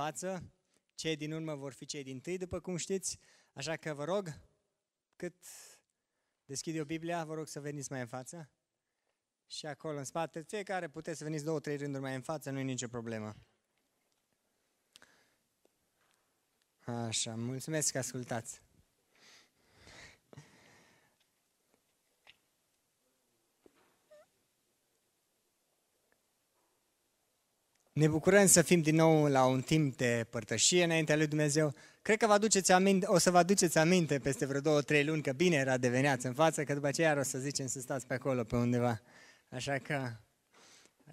față, cei din urmă vor fi cei din tâi, după cum știți, așa că vă rog, cât deschid eu Biblia, vă rog să veniți mai în față și acolo în spate, fiecare puteți să veniți două, trei rânduri mai în față, nu e nicio problemă. Așa, mulțumesc că ascultați. Ne bucurăm să fim din nou la un timp de părtășie înaintea lui Dumnezeu. Cred că vă aduceți aminte, o să vă aduceți aminte peste vreo două, trei luni că bine era de în față, că după aceea o să zicem să stați pe acolo, pe undeva. Așa că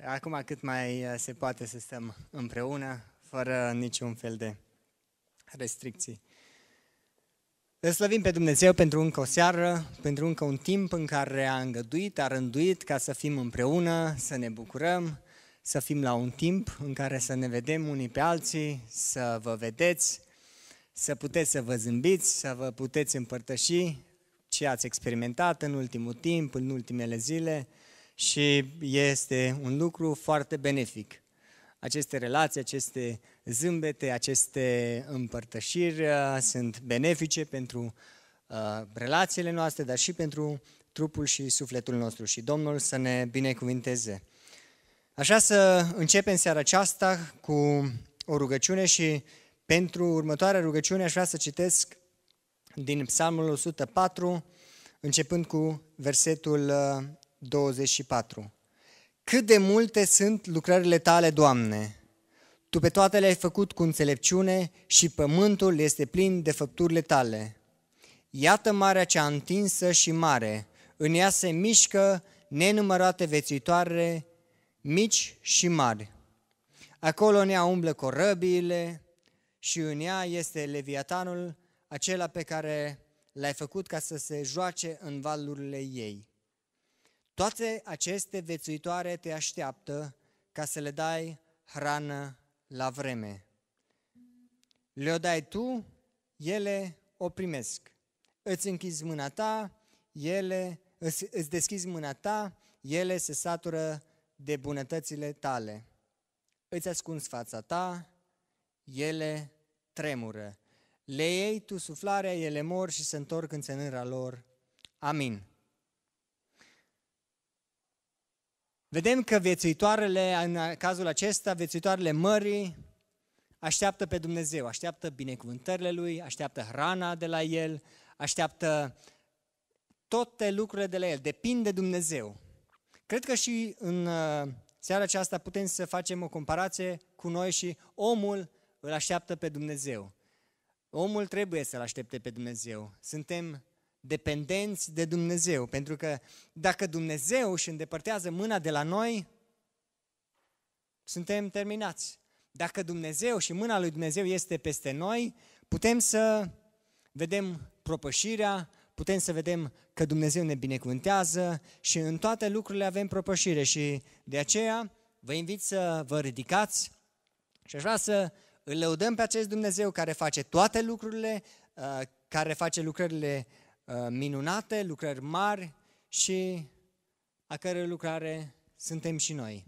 acum cât mai uh, se poate să stăm împreună, fără niciun fel de restricții. Îl slăvim pe Dumnezeu pentru încă o seară, pentru încă un timp în care a îngăduit, a rânduit ca să fim împreună, să ne bucurăm, să fim la un timp în care să ne vedem unii pe alții, să vă vedeți, să puteți să vă zâmbiți, să vă puteți împărtăși ce ați experimentat în ultimul timp, în ultimele zile și este un lucru foarte benefic. Aceste relații, aceste zâmbete, aceste împărtășiri uh, sunt benefice pentru uh, relațiile noastre, dar și pentru trupul și sufletul nostru. Și Domnul să ne binecuvinteze. Aș vrea să începem seara aceasta cu o rugăciune și pentru următoarea rugăciune aș vrea să citesc din Psalmul 104, începând cu versetul 24. Uh, Cât de multe sunt lucrările tale, Doamne! Tu pe toate le-ai făcut cu înțelepciune și pământul este plin de făpturile tale. Iată marea cea întinsă și mare, în ea se mișcă nenumărate vețuitoare mici și mari. Acolo în ea umblă corăbiile și în ea este leviatanul, acela pe care l-ai făcut ca să se joace în valurile ei. Toate aceste vețuitoare te așteaptă ca să le dai hrană la vreme. Le-o dai tu, ele o primesc. Îți închizi mâna ta, ele, îți, îți deschizi mâna ta, ele se satură de bunătățile tale. Îți ascunzi fața ta, ele tremură. Le iei tu suflarea, ele mor și se întorc în țenâra lor. Amin. Vedem că viețuitoarele, în cazul acesta, viețuitoarele mării, așteaptă pe Dumnezeu, așteaptă binecuvântările Lui, așteaptă hrana de la El, așteaptă toate lucrurile de la El, depinde de Dumnezeu. Cred că și în uh, seara aceasta putem să facem o comparație cu noi și omul îl așteaptă pe Dumnezeu. Omul trebuie să-L aștepte pe Dumnezeu. Suntem dependenți de Dumnezeu, pentru că dacă Dumnezeu își îndepărtează mâna de la noi, suntem terminați. Dacă Dumnezeu și mâna lui Dumnezeu este peste noi, putem să vedem propășirea, putem să vedem că Dumnezeu ne binecuvântează și în toate lucrurile avem propășire și de aceea vă invit să vă ridicați și aș vrea să îl lăudăm pe acest Dumnezeu care face toate lucrurile, uh, care face lucrările uh, minunate, lucrări mari și a cărei lucrare suntem și noi.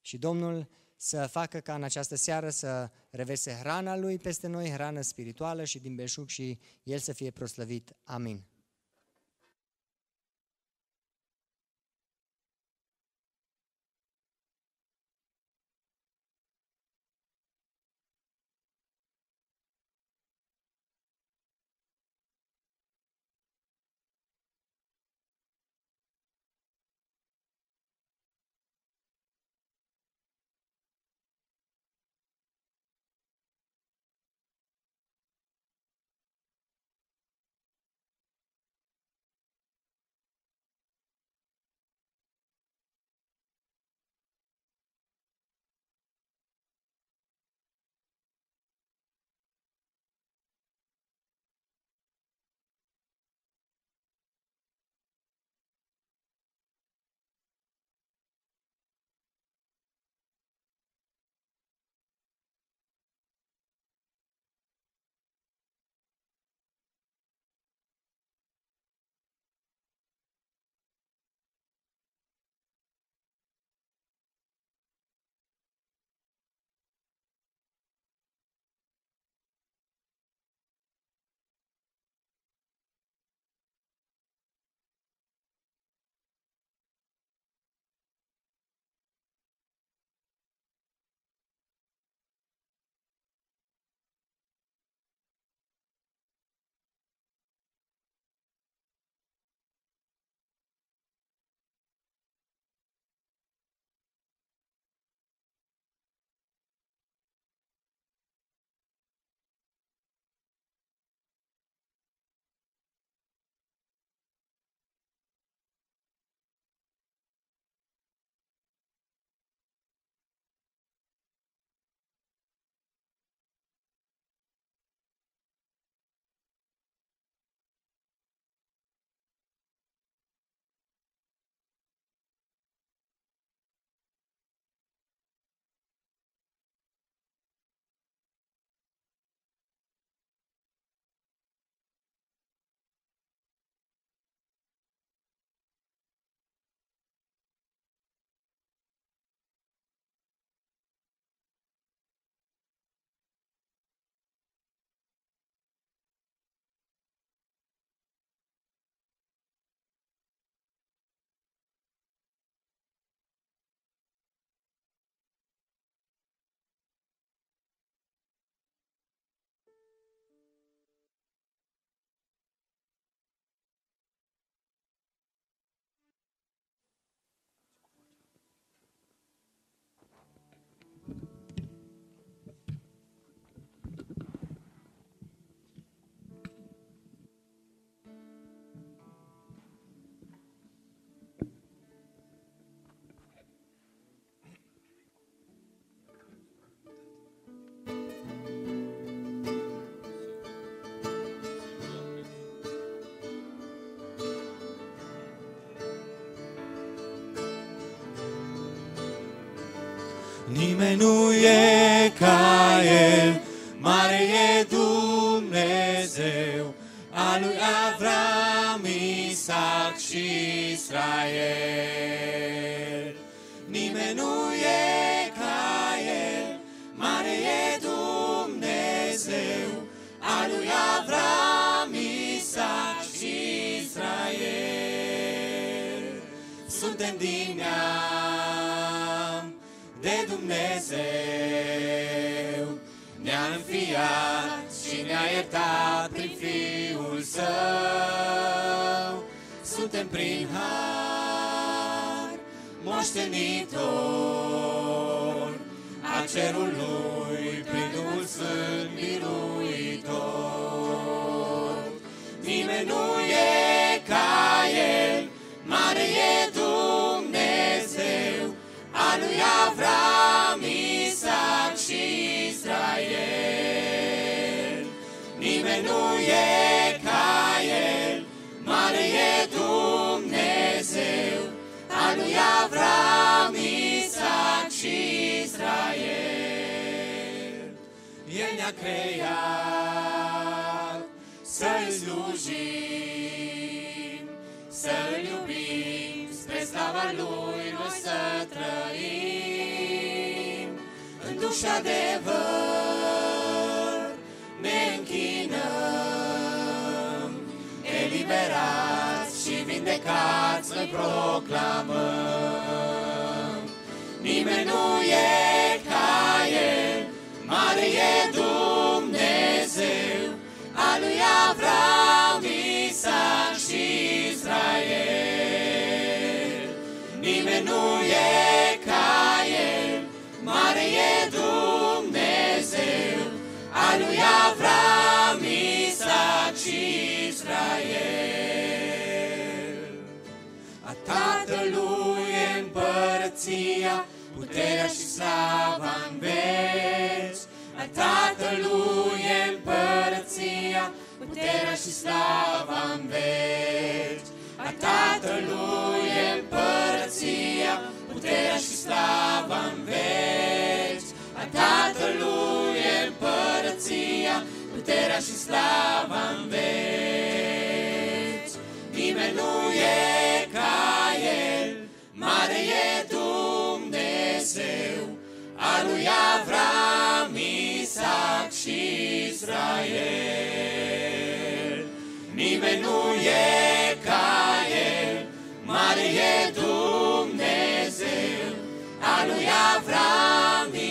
Și Domnul să facă ca în această seară să revese hrana Lui peste noi, hrană spirituală și din beșug și El să fie proslăvit. Amin. Nimeni nu e ca El, mare e Dumnezeu, a lui Avram, Isaac și Israel. Nimeni nu e ca El, mare e Dumnezeu, a lui Avram, Isaac și Israel. Suntem din ea, de Dumnezeu. Ne-a înfiat și ne-a iertat prin Fiul Său. Suntem prin har moștenitor a cerului prin Duhul Sfânt miluitor. Nimeni nu e Avram, Isaac și Israel. Nimeni nu e ca el, mare e Dumnezeu, a lui Avram, Isaac și Israel. El ne-a creat să-i slujim, să-l iubim, spre slava lui noi să trăim și adevăr ne închinăm. Eliberați și vindecați noi proclamăm. Nimeni nu e ca El, mare e Dumnezeu, a lui Avram, Isaac și Israel. Nimeni nu e a Avram, Isaac Israel. A Tatălui împărția, puterea și slava în veci. A Tatălui împărăția, puterea și slava în veci. A Tatălui împărăția, puterea și slava în veci. A Tatălui împărăția, puterea și slava în veci. Nimeni nu e ca El, mare e Dumnezeu, a lui Avram, Isaac și Israel. Nimeni nu e ca El, mare e Dumnezeu, a lui Avram,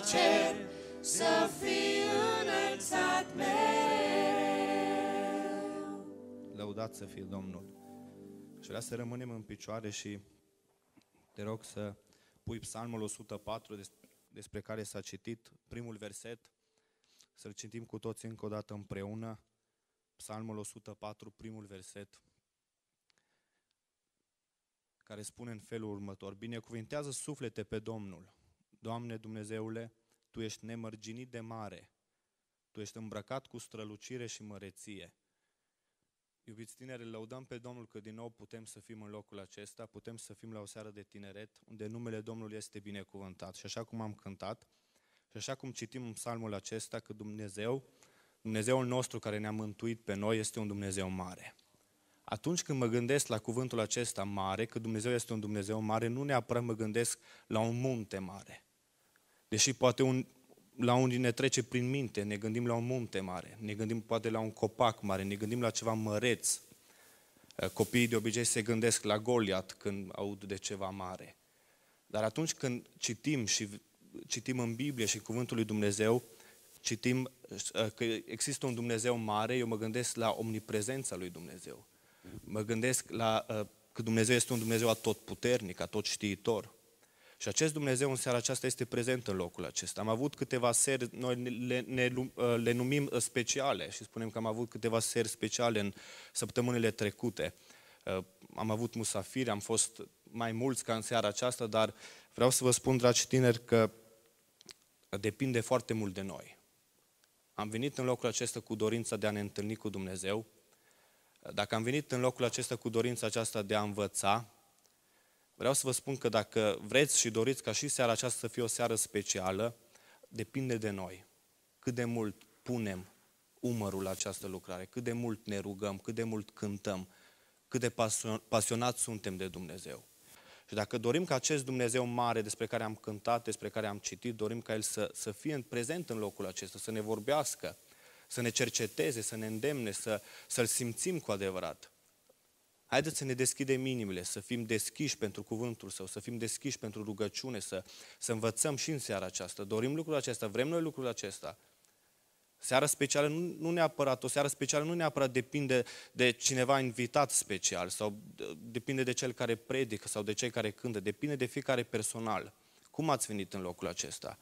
cer, să fii înălțat mereu. Lăudat să fie Domnul. Și vrea să rămânem în picioare și te rog să pui psalmul 104 despre care s-a citit primul verset, să-l citim cu toți încă o dată împreună. Psalmul 104, primul verset, care spune în felul următor, Binecuvintează suflete pe Domnul Doamne Dumnezeule, Tu ești nemărginit de mare, Tu ești îmbrăcat cu strălucire și măreție. Iubiți tineri, lăudăm pe Domnul că din nou putem să fim în locul acesta, putem să fim la o seară de tineret, unde numele Domnului este binecuvântat. Și așa cum am cântat, și așa cum citim în psalmul acesta, că Dumnezeu, Dumnezeul nostru care ne-a mântuit pe noi, este un Dumnezeu mare. Atunci când mă gândesc la cuvântul acesta mare, că Dumnezeu este un Dumnezeu mare, nu neapărat mă gândesc la un munte mare, Deși poate un, la unii ne trece prin minte, ne gândim la un munte mare, ne gândim poate la un copac mare, ne gândim la ceva măreț. Eh, copiii de obicei se gândesc la Goliat când aud de ceva mare. Dar atunci când citim și citim în Biblie și Cuvântul lui Dumnezeu, citim eh, că există un Dumnezeu mare, eu mă gândesc la omniprezența lui Dumnezeu. Mă gândesc la eh, că Dumnezeu este un Dumnezeu atotputernic, atotștiitor. Și acest Dumnezeu în seara aceasta este prezent în locul acesta. Am avut câteva seri, noi le, ne, ă, le numim ă, speciale și spunem că am avut câteva seri speciale în săptămânile trecute. Ă, am avut musafiri, am fost mai mulți ca în seara aceasta, dar vreau să vă spun, dragi tineri, că depinde foarte mult de noi. Am venit în locul acesta cu dorința de a ne întâlni cu Dumnezeu. Dacă am venit în locul acesta cu dorința aceasta de a învăța, Vreau să vă spun că dacă vreți și doriți ca și seara aceasta să fie o seară specială, depinde de noi. Cât de mult punem umărul la această lucrare, cât de mult ne rugăm, cât de mult cântăm, cât de pasionați suntem de Dumnezeu. Și dacă dorim ca acest Dumnezeu mare despre care am cântat, despre care am citit, dorim ca El să, să fie în prezent în locul acesta, să ne vorbească, să ne cerceteze, să ne îndemne, să, să-L simțim cu adevărat. Haideți să ne deschidem inimile, să fim deschiși pentru cuvântul Său, să fim deschiși pentru rugăciune, să, să învățăm și în seara aceasta. Dorim lucrul acesta, vrem noi lucrul acesta. Seara specială nu, nu neapărat, o seară specială nu neapărat depinde de cineva invitat special sau depinde de cel care predică sau de cei care cântă, depinde de fiecare personal. Cum ați venit în locul acesta?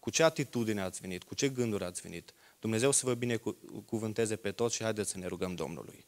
Cu ce atitudine ați venit? Cu ce gânduri ați venit? Dumnezeu să vă binecuvânteze pe toți și haideți să ne rugăm Domnului.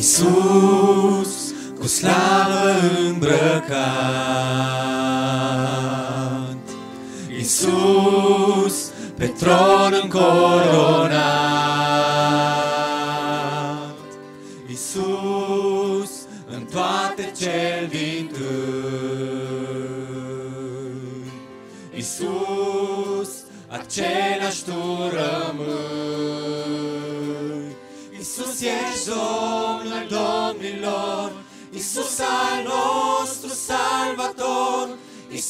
Iisus cu slavă îmbrăcat Iisus pe tron încoronat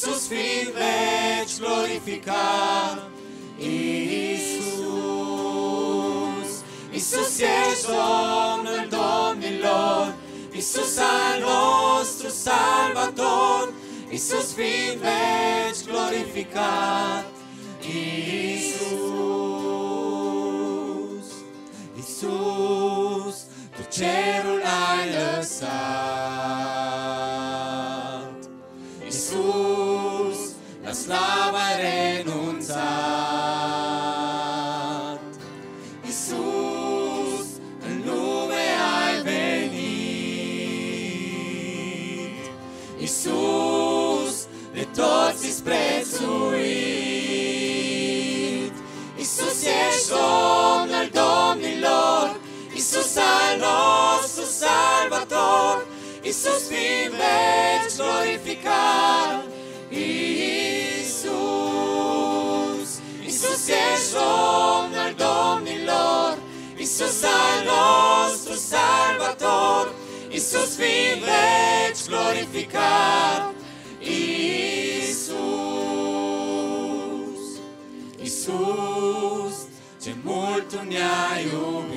Iisus fiind veci glorificat, Iisus. Iisus ești Domnul Domnilor, Iisus al nostru Salvator, Iisus fiind veci glorificat, Iisus. Iisus, tu cerul ai lăsat, slavă renunțat. Iisus, în lume ai venit, Iisus, de toți îți prețuit. Iisus, ești Domnul Domnilor, Iisus al nostru Salvator, Iisus, fiind veci glorificat, Iisus ești Domnul Domnilor, Iisus al nostru Salvator, Iisus fi în veci glorificat, Iisus, Iisus, ce mult Tu ne-ai iubit.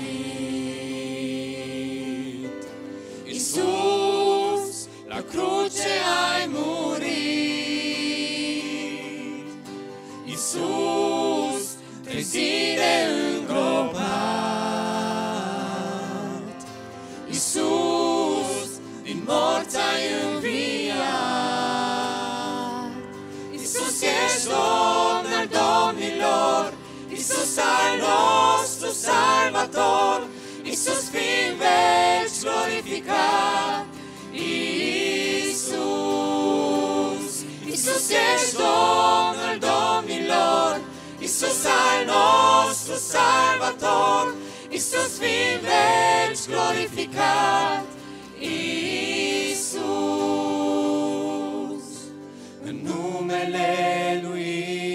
Iisus, la cruce ai murit, Iisus, zile îngropat. Iisus, din morți ai înviat. Iisus, ești Domn al Domnilor, Iisus al nostru Salvator, Iisus, fiind veci glorificat, Iisus. Iisus, ești Domn al Domnilor, Isus al nostru Salvator, Isus fiind veci glorificat, Isus. În numele lui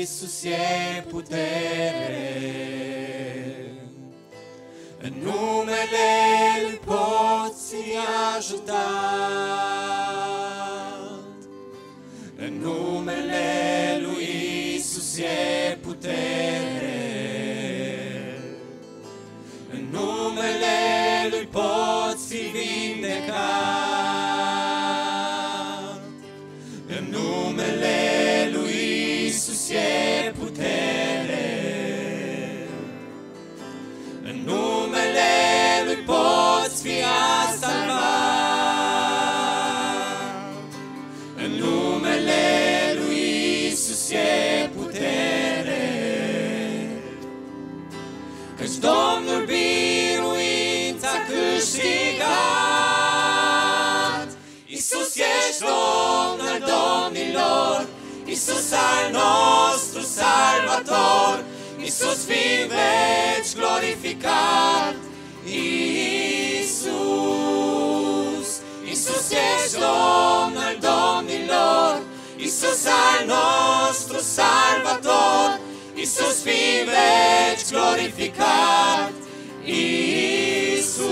Isus e putere, în numele lui poți ajuta, în numele ție putere. În numele Lui al nostru Salvator, Iisus fi veci glorificat, Iisus. Iisus ești Domnul Domnilor, Iisus al nostru Salvator, Iisus fi veci glorificat, Iisus.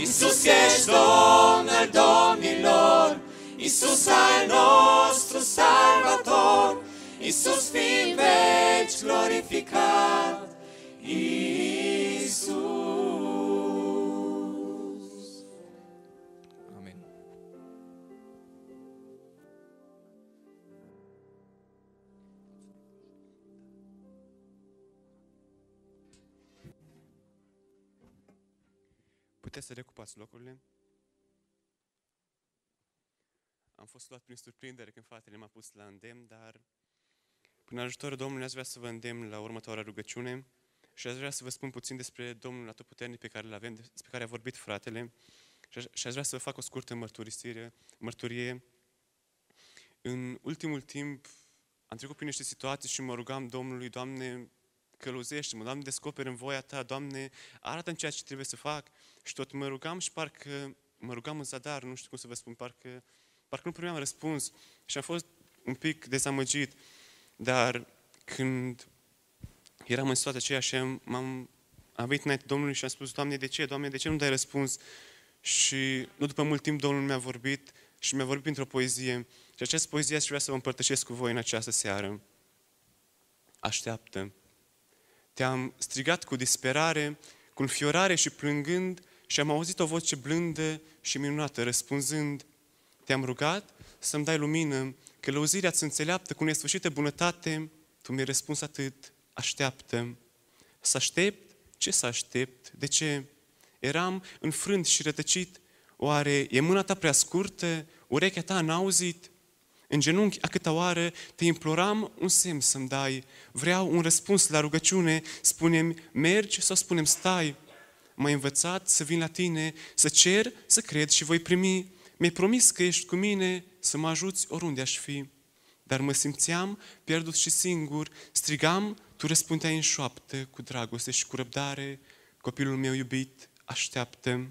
Iisus ești al Domnilor, Isus al nostru salvator, Isus fi veci glorificat, Iisus. Amen. Puteți să recupați locurile? am fost luat prin surprindere când fratele m-a pus la îndemn, dar prin ajutorul Domnului aș vrea să vă îndemn la următoarea rugăciune și aș vrea să vă spun puțin despre Domnul Atotputernic pe care îl avem, despre care a vorbit fratele și aș vrea să vă fac o scurtă mărturisire, mărturie. În ultimul timp am trecut prin niște situații și mă rugam Domnului, Doamne, călăuzește-mă, Doamne, descoperă în voia Ta, Doamne, arată-mi ceea ce trebuie să fac. Și tot mă rugam și parcă, mă rugam în zadar, nu știu cum să vă spun, parcă Parcă nu primeam răspuns și am fost un pic dezamăgit. Dar când eram în situația aceea și m-am am venit înainte Domnului și am spus, Doamne, de ce? Doamne, de ce nu dai răspuns? Și nu după mult timp Domnul mi-a vorbit și mi-a vorbit printr-o poezie. Și această poezie aș vrea să o împărtășesc cu voi în această seară. Așteaptă. Te-am strigat cu disperare, cu înfiorare și plângând și am auzit o voce blândă și minunată, răspunzând, te-am rugat să-mi dai lumină, lăuzirea ți înțeleaptă cu nesfârșită bunătate, tu mi-ai răspuns atât, așteaptă. Să aștept? Ce să aștept? De ce? Eram înfrânt și rătăcit, oare e mâna ta prea scurtă, urechea ta n-auzit? În genunchi, a câta oară, te imploram un semn să-mi dai. Vreau un răspuns la rugăciune, spunem mergi sau spunem stai. M-ai învățat să vin la tine, să cer, să cred și voi primi. Mi-ai promis că ești cu mine să mă ajuți oriunde aș fi. Dar mă simțeam pierdut și singur, strigam, tu răspundeai în șoaptă, cu dragoste și cu răbdare, copilul meu iubit, așteaptă.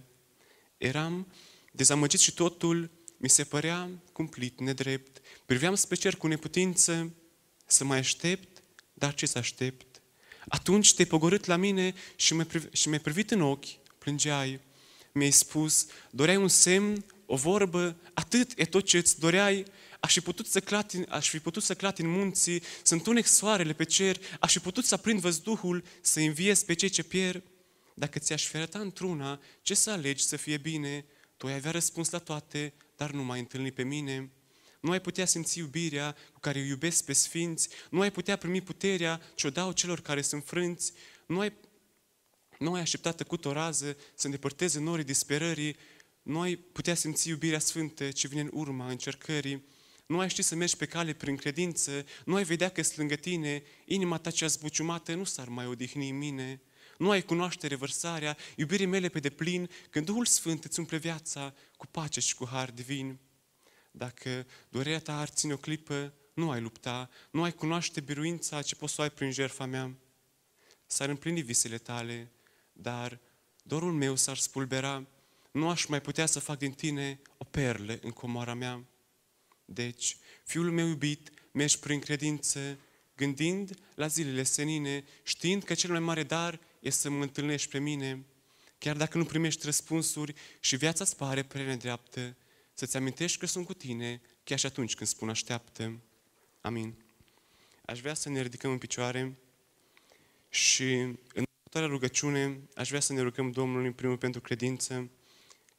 Eram dezamăgit și totul mi se părea cumplit, nedrept. Priveam spre cer cu neputință să mai aștept, dar ce să aștept? Atunci te-ai pogorât la mine și mi-ai privit în ochi, plângeai. Mi-ai spus, doreai un semn o vorbă, atât e tot ce îți doreai, aș fi putut să clatin, aș fi putut să clatin munții, să întunec soarele pe cer, aș fi putut să aprind văzduhul, să înviez pe cei ce pierd. Dacă ți-aș fi arătat într-una ce să alegi să fie bine, tu ai avea răspuns la toate, dar nu mai întâlni pe mine. Nu ai putea simți iubirea cu care iubesc pe sfinți, nu ai putea primi puterea ce o dau celor care sunt frânți, nu ai, nu ai așteptat tăcut o rază să îndepărteze norii disperării, noi putea simți iubirea sfântă ce vine în urma încercării, nu ai ști să mergi pe cale prin credință, nu ai vedea că lângă tine, inima ta cea zbuciumată nu s-ar mai odihni în mine, nu ai cunoaște revărsarea iubirii mele pe deplin, când Duhul Sfânt îți umple viața cu pace și cu har divin. Dacă durerea ta ar ține o clipă, nu ai lupta, nu ai cunoaște biruința ce poți să o ai prin jertfa mea. S-ar împlini visele tale, dar dorul meu s-ar spulbera, nu aș mai putea să fac din tine o perle în comoara mea. Deci, fiul meu iubit, mergi prin credință, gândind la zilele senine, știind că cel mai mare dar este să mă întâlnești pe mine, chiar dacă nu primești răspunsuri și viața îți pare prea nedreaptă, să-ți amintești că sunt cu tine chiar și atunci când spun așteaptă. Amin. Aș vrea să ne ridicăm în picioare și în următoarea rugăciune aș vrea să ne rugăm Domnului în primul pentru credință,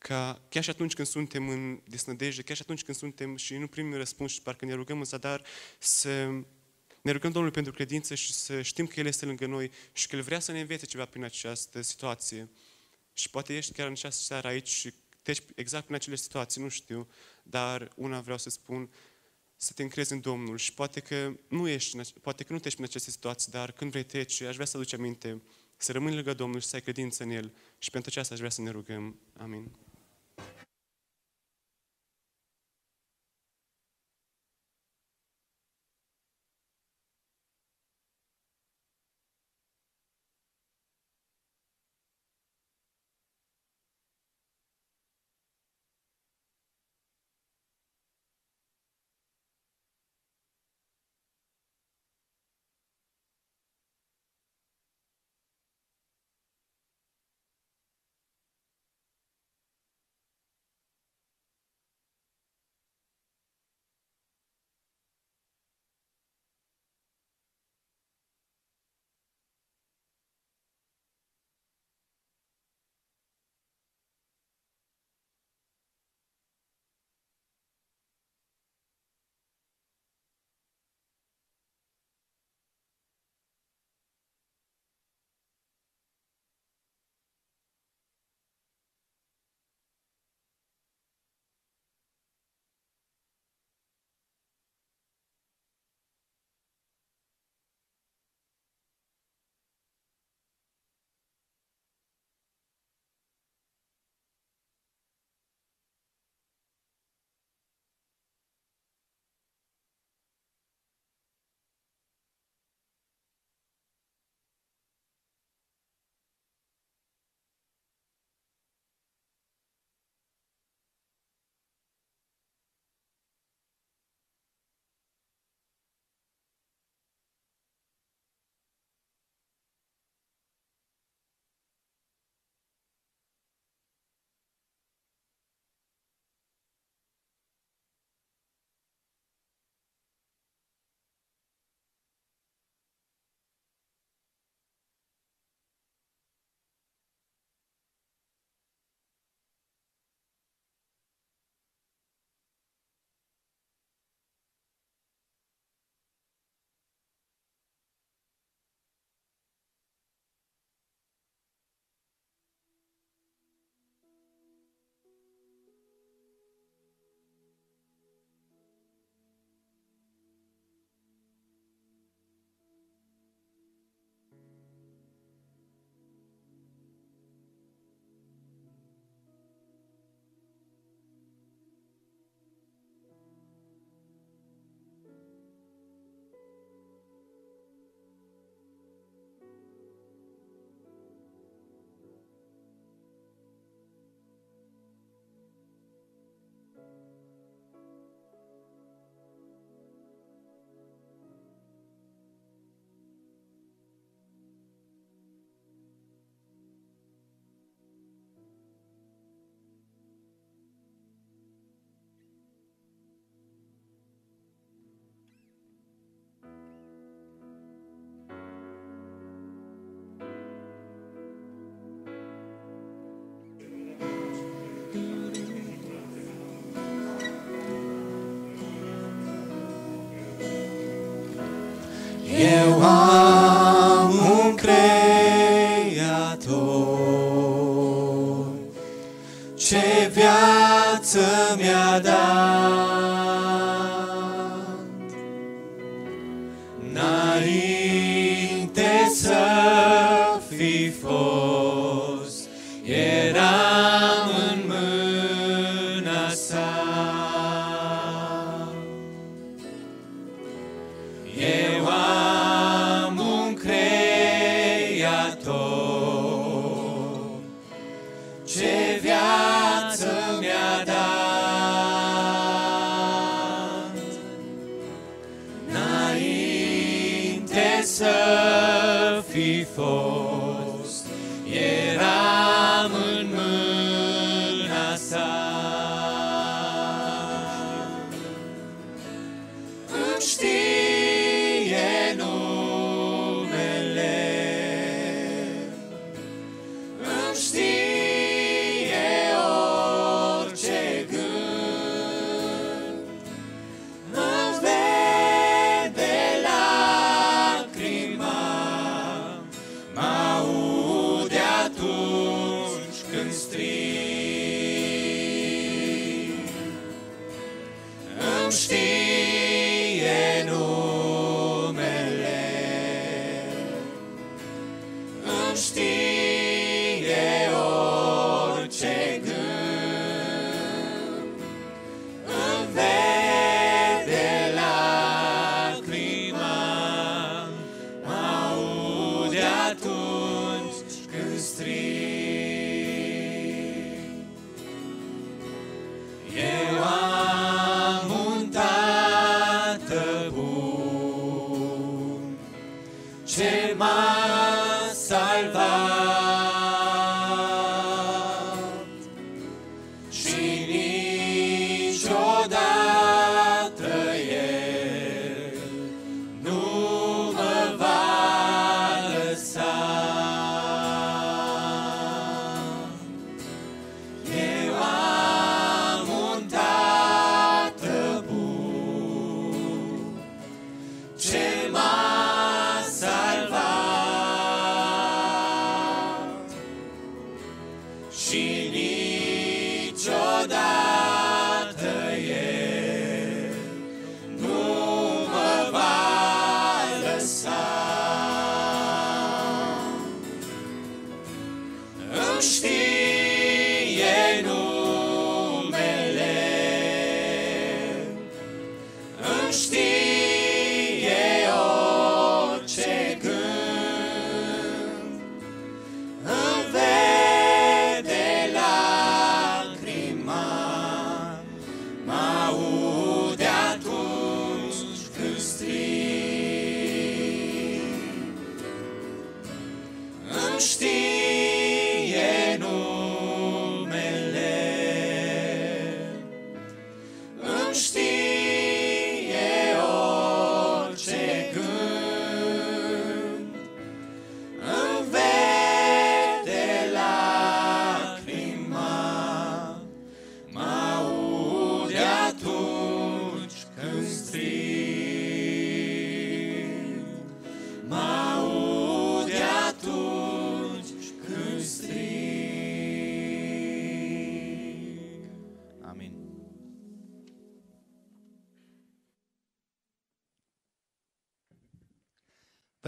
ca chiar și atunci când suntem în desnădejde, chiar și atunci când suntem și nu primim răspuns și parcă ne rugăm în zadar să ne rugăm Domnului pentru credință și să știm că El este lângă noi și că El vrea să ne învețe ceva prin această situație. Și poate ești chiar în această seară aici și treci exact prin acele situații, nu știu, dar una vreau să spun, să te încrezi în Domnul și poate că nu ești, poate că nu treci prin aceste situații, dar când vei trece, aș vrea să aduci aminte să rămâi lângă Domnul și să ai credință în El. Și pentru aceasta aș vrea să ne rugăm. Amin.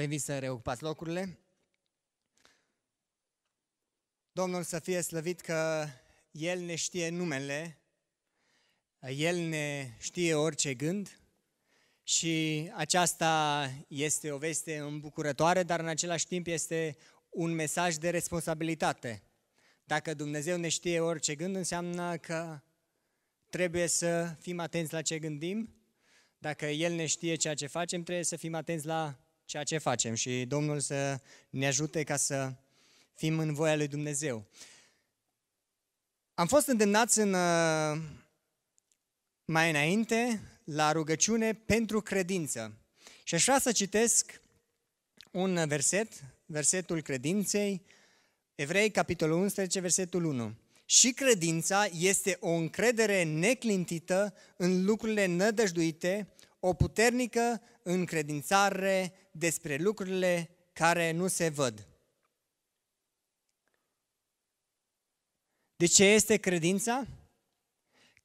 Vă păi invit să reocupați locurile. Domnul să fie slăvit că El ne știe numele, El ne știe orice gând și aceasta este o veste îmbucurătoare, dar în același timp este un mesaj de responsabilitate. Dacă Dumnezeu ne știe orice gând, înseamnă că trebuie să fim atenți la ce gândim. Dacă El ne știe ceea ce facem, trebuie să fim atenți la ceea ce facem și Domnul să ne ajute ca să fim în voia lui Dumnezeu. Am fost îndemnați în, uh, mai înainte la rugăciune pentru credință. Și aș vrea să citesc un verset, versetul credinței, Evrei, capitolul 11, versetul 1. Și credința este o încredere neclintită în lucrurile nădăjduite o puternică încredințare despre lucrurile care nu se văd. De ce este credința?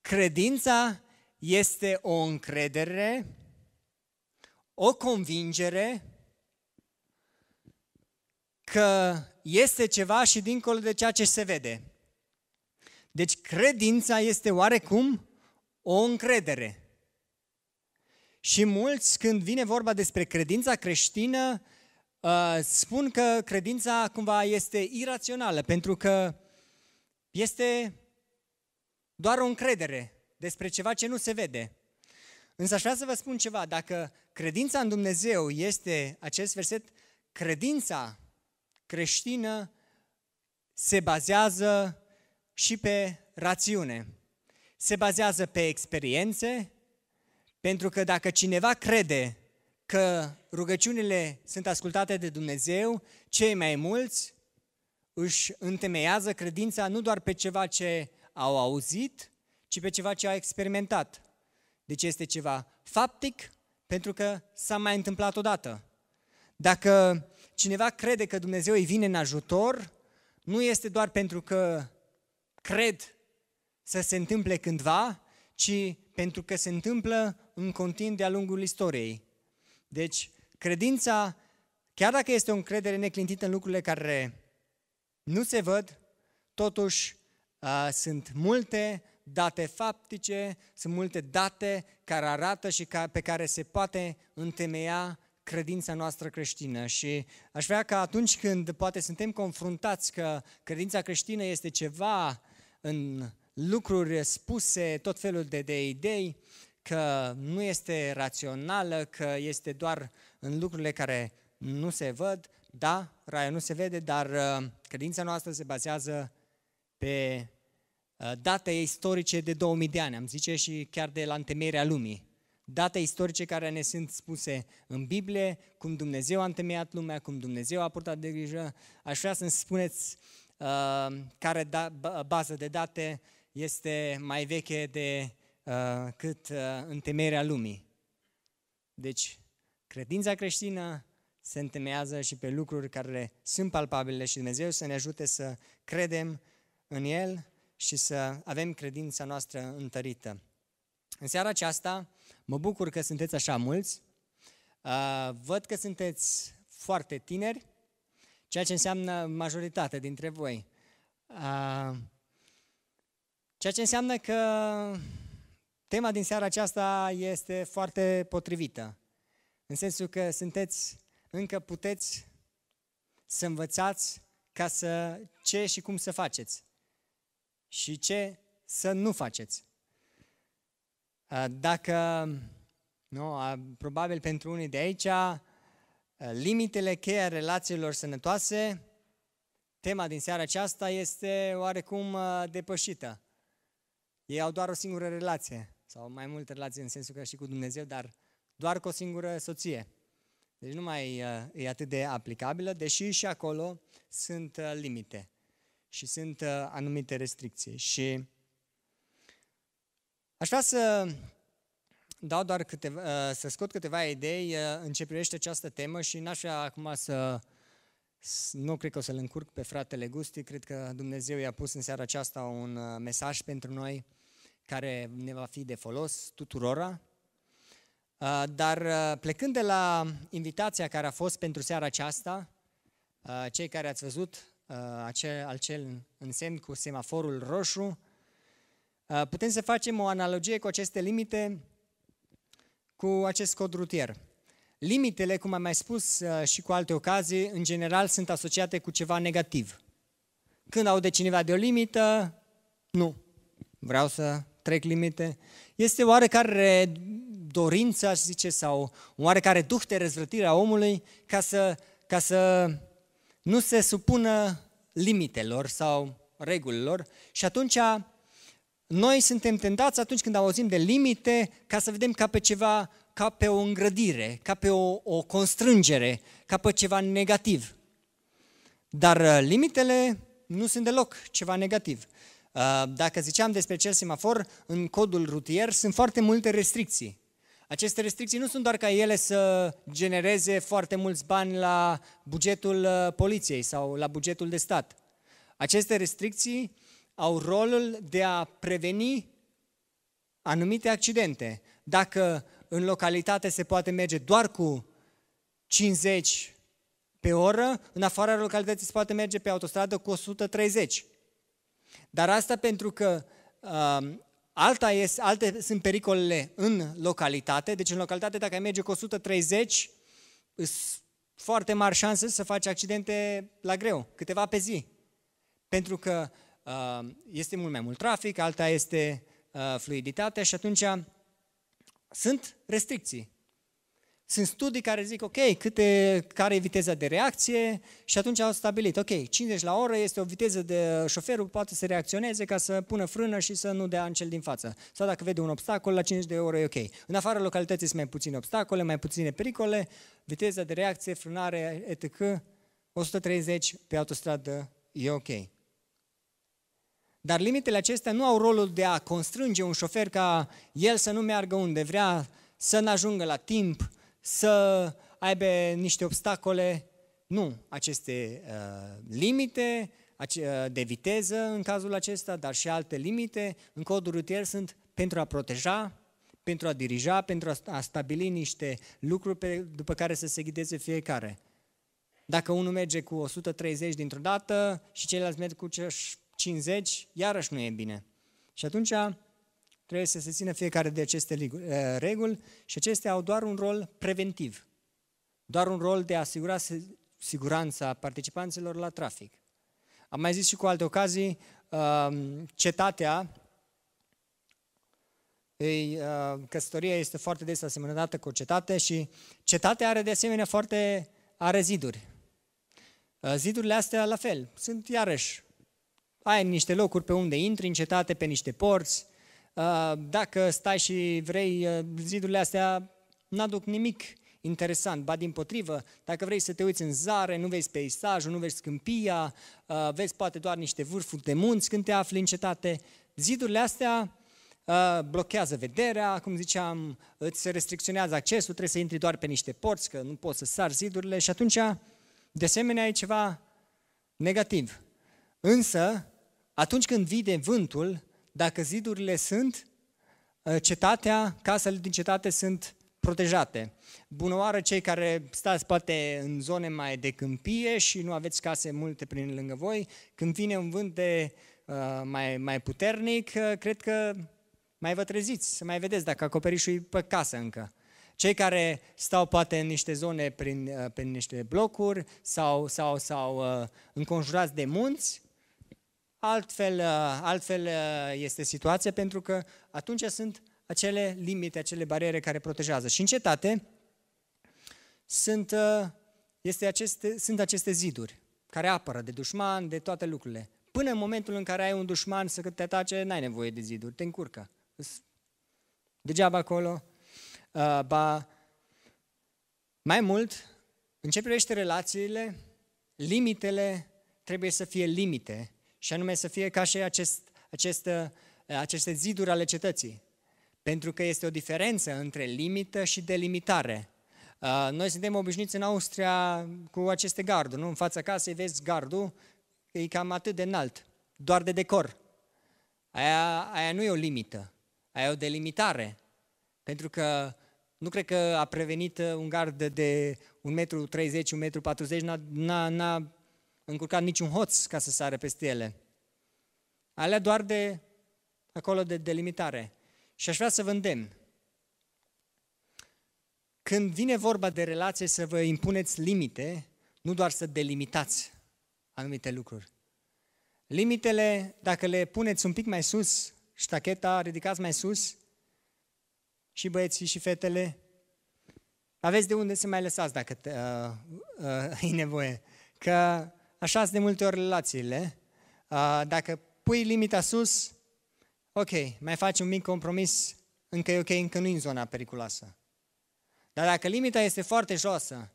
Credința este o încredere, o convingere că este ceva și dincolo de ceea ce se vede. Deci credința este oarecum o încredere. Și mulți, când vine vorba despre credința creștină, uh, spun că credința cumva este irațională, pentru că este doar o încredere despre ceva ce nu se vede. Însă aș vrea să vă spun ceva, dacă credința în Dumnezeu este acest verset, credința creștină se bazează și pe rațiune. Se bazează pe experiențe, pentru că dacă cineva crede că rugăciunile sunt ascultate de Dumnezeu, cei mai mulți își întemeiază credința nu doar pe ceva ce au auzit, ci pe ceva ce au experimentat. Deci este ceva faptic, pentru că s-a mai întâmplat odată. Dacă cineva crede că Dumnezeu îi vine în ajutor, nu este doar pentru că cred să se întâmple cândva, ci pentru că se întâmplă în continu de-a lungul istoriei. Deci, credința, chiar dacă este o încredere neclintită în lucrurile care nu se văd, totuși uh, sunt multe date faptice, sunt multe date care arată și ca, pe care se poate întemeia credința noastră creștină și aș vrea că atunci când poate suntem confruntați că credința creștină este ceva în lucruri spuse, tot felul de, de idei, că nu este rațională, că este doar în lucrurile care nu se văd. Da, raia nu se vede, dar uh, credința noastră se bazează pe uh, date istorice de 2000 de ani, am zice, și chiar de la întemeierea lumii. Date istorice care ne sunt spuse în Biblie, cum Dumnezeu a întemeiat lumea, cum Dumnezeu a purtat de grijă. Aș vrea să-mi spuneți uh, care da, bază de date uh, este mai veche de uh, cât uh, întemeierea lumii. Deci, credința creștină se întemeiază și pe lucruri care sunt palpabile și Dumnezeu să ne ajute să credem în El și să avem credința noastră întărită. În seara aceasta, mă bucur că sunteți așa mulți, uh, văd că sunteți foarte tineri, ceea ce înseamnă majoritatea dintre voi. Uh, Ceea ce înseamnă că tema din seara aceasta este foarte potrivită. În sensul că sunteți, încă puteți să învățați ca să ce și cum să faceți și ce să nu faceți. Dacă, nu, probabil pentru unii de aici, limitele cheia relațiilor sănătoase, tema din seara aceasta este oarecum depășită. Ei au doar o singură relație, sau mai multe relații în sensul că și cu Dumnezeu, dar doar cu o singură soție. Deci nu mai uh, e atât de aplicabilă, deși și acolo sunt uh, limite și sunt uh, anumite restricții. Și aș vrea să dau doar câteva, să scot câteva idei în ce privește această temă și n-aș vrea acum să nu cred că o să-l încurc pe fratele Gusti, cred că Dumnezeu i-a pus în seara aceasta un mesaj pentru noi care ne va fi de folos tuturora. Uh, dar uh, plecând de la invitația care a fost pentru seara aceasta, uh, cei care ați văzut acel, acel însemn cu semaforul roșu, putem să facem o analogie cu aceste limite, cu acest cod rutier. Limitele, cum am mai spus și cu alte ocazii, în general sunt asociate cu ceva negativ. Când aude cineva de o limită, nu, vreau să trec limite. Este oarecare dorință, aș zice, sau oarecare duh de răzvrătire a omului ca să, ca să nu se supună limitelor sau regulilor și atunci noi suntem tentați atunci când auzim de limite ca să vedem ca pe ceva, ca pe o îngrădire, ca pe o, o constrângere, ca pe ceva negativ. Dar uh, limitele nu sunt deloc ceva negativ. Uh, dacă ziceam despre cel semafor, în codul rutier sunt foarte multe restricții. Aceste restricții nu sunt doar ca ele să genereze foarte mulți bani la bugetul uh, poliției sau la bugetul de stat. Aceste restricții au rolul de a preveni anumite accidente. Dacă în localitate se poate merge doar cu 50 pe oră, în afara localității se poate merge pe autostradă cu 130. Dar asta pentru că uh, alta este, alte sunt pericolele în localitate, deci în localitate dacă ai merge cu 130, îs foarte mari șanse să faci accidente la greu, câteva pe zi. Pentru că uh, este mult mai mult trafic, alta este uh, fluiditatea și atunci sunt restricții. Sunt studii care zic, ok, câte, care e viteza de reacție și atunci au stabilit, ok, 50 la oră este o viteză de șoferul poate să reacționeze ca să pună frână și să nu dea în cel din față. Sau dacă vede un obstacol, la 50 de oră e ok. În afara localității sunt mai puține obstacole, mai puține pericole, viteza de reacție, frânare, etc. 130 pe autostradă e ok. Dar limitele acestea nu au rolul de a constrânge un șofer ca el să nu meargă unde vrea, să nu ajungă la timp, să aibă niște obstacole. Nu, aceste uh, limite uh, de viteză în cazul acesta, dar și alte limite în codul rutier sunt pentru a proteja, pentru a dirija, pentru a stabili niște lucruri pe, după care să se ghideze fiecare. Dacă unul merge cu 130 dintr-o dată și ceilalți merg cu 50, iarăși nu e bine. Și atunci Trebuie să se țină fiecare de aceste eh, reguli și acestea au doar un rol preventiv, doar un rol de a asigura siguranța participanților la trafic. Am mai zis și cu alte ocazii, ehm, cetatea, ehm, căsătoria este foarte des asemănătată cu o cetate și cetatea are de asemenea foarte, are ziduri. Eh, zidurile astea la fel, sunt iarăși, ai niște locuri pe unde intri în cetate, pe niște porți, Uh, dacă stai și vrei, uh, zidurile astea n-aduc nimic interesant, ba din potrivă, dacă vrei să te uiți în zare, nu vezi peisajul, nu vezi câmpia, uh, vezi poate doar niște vârfuri de munți când te afli în cetate, zidurile astea blochează vederea, cum ziceam, îți restricționează accesul, trebuie să intri doar pe niște porți, că nu poți să sari zidurile și atunci, de asemenea, e ceva negativ. Însă, atunci când vide vântul, dacă zidurile sunt, ă, cetatea, casele din cetate sunt protejate. Bună oară cei care stați poate în zone mai de câmpie și nu aveți case multe prin lângă voi, când vine un vânt de uh, mai, mai puternic, uh, cred că mai vă treziți să mai vedeți dacă acoperișul e pe casă încă. Cei care stau poate în niște zone prin, uh, prin niște blocuri sau, sau, sau uh, înconjurați de munți, altfel, uh, altfel uh, este situația, pentru că atunci sunt acele limite, acele bariere care protejează. Și în cetate sunt, uh, este aceste, sunt aceste ziduri care apără de dușman, de toate lucrurile. Până în momentul în care ai un dușman să te atace, n-ai nevoie de ziduri, te încurcă. Degeaba acolo. Uh, ba, mai mult, în ce privește relațiile, limitele trebuie să fie limite și anume să fie ca și acest, acest, uh, aceste ziduri ale cetății. Pentru că este o diferență între limită și delimitare. Uh, noi suntem obișnuiți în Austria cu aceste garduri, nu? În fața casei vezi gardul, e cam atât de înalt, doar de decor. Aia, aia nu e o limită, aia e o delimitare. Pentru că nu cred că a prevenit uh, un gard de 1,30 m, 1,40 m, n-a, n-a încurcat niciun hoț ca să sară peste ele. Alea doar de acolo de delimitare. Și aș vrea să vă îndemn. Când vine vorba de relație, să vă impuneți limite, nu doar să delimitați anumite lucruri. Limitele, dacă le puneți un pic mai sus, ștacheta ridicați mai sus, și băieții și fetele, aveți de unde să mai lăsați dacă uh, uh, e nevoie. Că așa de multe ori relațiile. Ah, dacă pui limita sus, ok, mai faci un mic compromis, încă e ok, încă nu e în zona periculoasă. Dar dacă limita este foarte josă,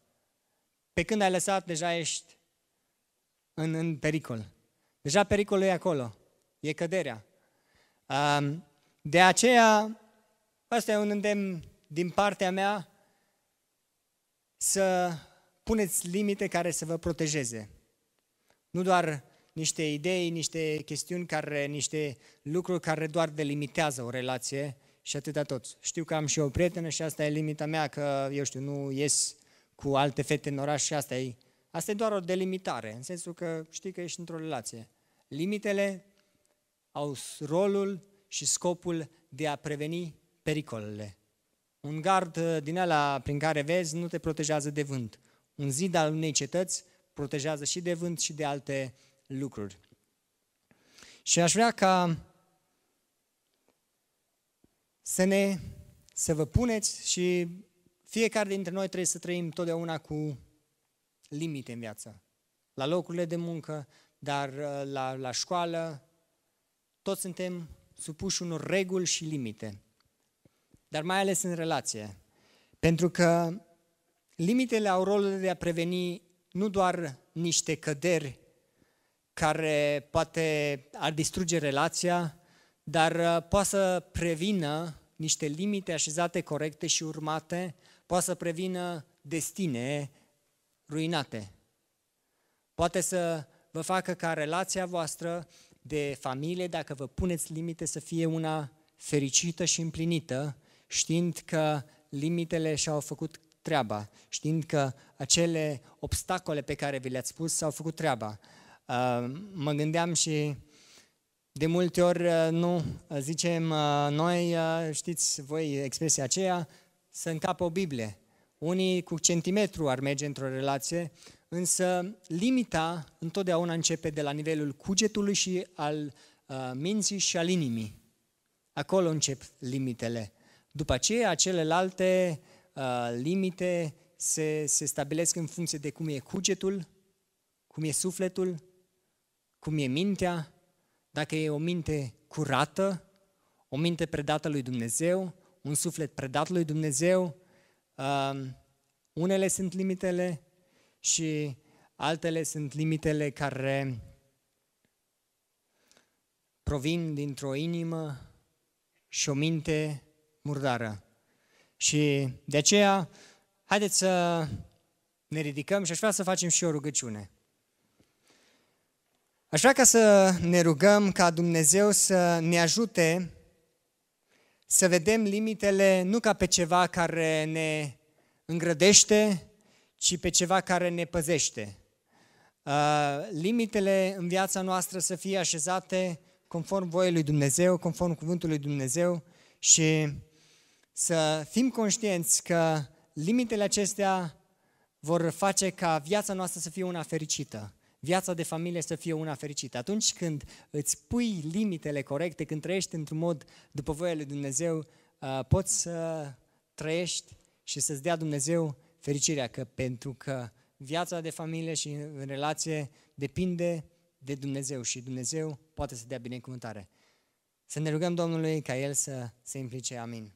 pe când ai lăsat, deja ești în, în pericol. Deja pericolul e acolo, e căderea. de aceea, asta e un îndemn din partea mea, să puneți limite care să vă protejeze. Nu doar niște idei, niște chestiuni, care, niște lucruri care doar delimitează o relație și atâta tot. Știu că am și o prietenă și asta e limita mea, că, eu știu, nu ies cu alte fete în oraș și asta e, asta e doar o delimitare, în sensul că știi că ești într-o relație. Limitele au rolul și scopul de a preveni pericolele. Un gard din ala prin care vezi nu te protejează de vânt. Un zid al unei cetăți protejează și de vânt și de alte lucruri. Și aș vrea ca să ne, să vă puneți și fiecare dintre noi trebuie să trăim totdeauna cu limite în viață. La locurile de muncă, dar uh, la, la școală, toți suntem supuși unor reguli și limite. Dar mai ales în relație. Pentru că limitele au rolul de a preveni nu doar niște căderi care poate ar distruge relația, dar uh, poate să prevină niște limite așezate corecte și urmate, poate să prevină destine ruinate. Poate să vă facă ca relația voastră de familie, dacă vă puneți limite, să fie una fericită și împlinită, știind că limitele și-au făcut treaba, știind că acele obstacole pe care vi le-ați spus s-au făcut treaba. Uh, mă gândeam și de multe ori, uh, nu, uh, zicem noi, știți voi expresia aceea, să încapă o Biblie. Unii cu centimetru ar merge într-o relație, însă limita întotdeauna începe de la nivelul cugetului și al minții și al inimii. Acolo încep limitele. După aceea, celelalte Uh, limite se, se stabilesc în funcție de cum e cugetul, cum e sufletul, cum e mintea, dacă e o minte curată, o minte predată lui Dumnezeu, un suflet predat lui Dumnezeu. Uh, unele sunt limitele și altele sunt limitele care provin dintr-o inimă și o minte murdară. Și de aceea, haideți să ne ridicăm și aș vrea să facem și o rugăciune. Aș vrea ca să ne rugăm ca Dumnezeu să ne ajute să vedem limitele nu ca pe ceva care ne îngrădește, ci pe ceva care ne păzește. Uh, limitele în viața noastră să fie așezate conform voiei lui Dumnezeu, conform cuvântului lui Dumnezeu și să fim conștienți că limitele acestea vor face ca viața noastră să fie una fericită, viața de familie să fie una fericită. Atunci când îți pui limitele corecte, când trăiești într-un mod după voia lui Dumnezeu, uh, poți să trăiești și să-ți dea Dumnezeu fericirea, că pentru că viața de familie și în relație depinde de Dumnezeu și Dumnezeu poate să dea binecuvântare. Să ne rugăm Domnului ca El să se implice. Amin.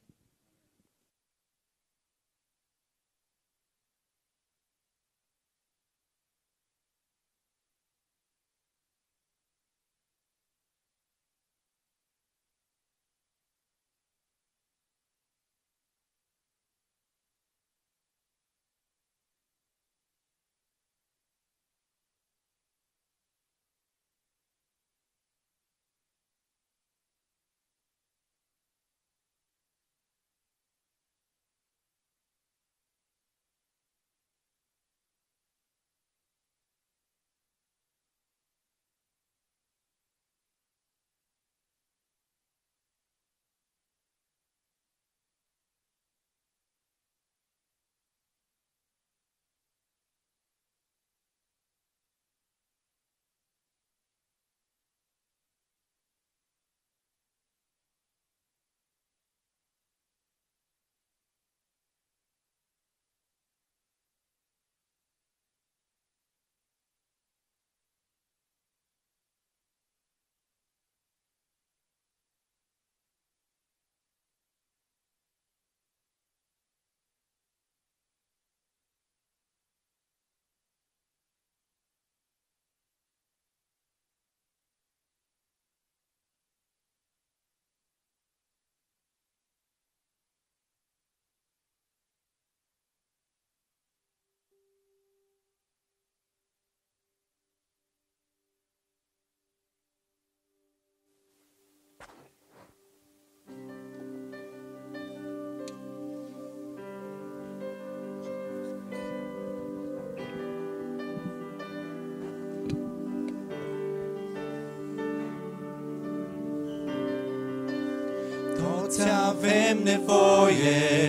nevoie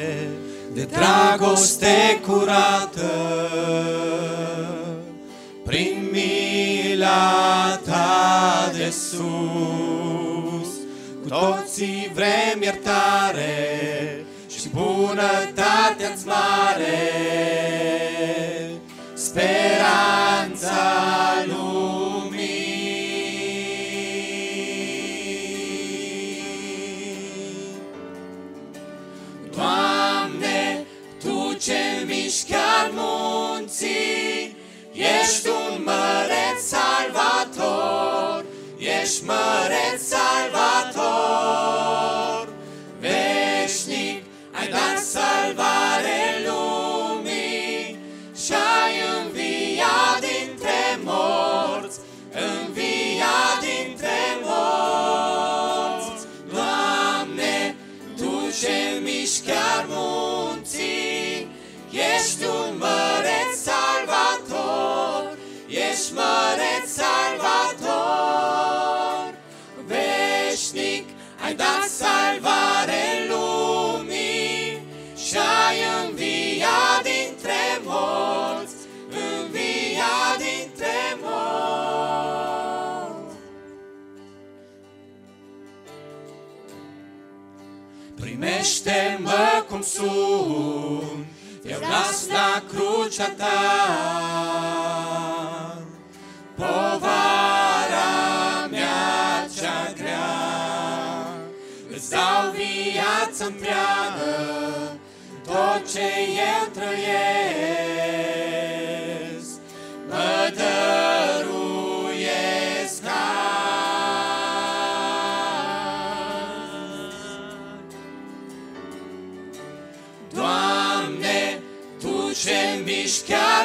de dragoste curată. Prin mila ta de sus, cu toții vrem iertare și bunătatea-ți mare. cum sunt, eu las la crucea ta povara mea cea grea. Îți dau viața întreagă, tot ce eu trăiesc, mă dăruiesc.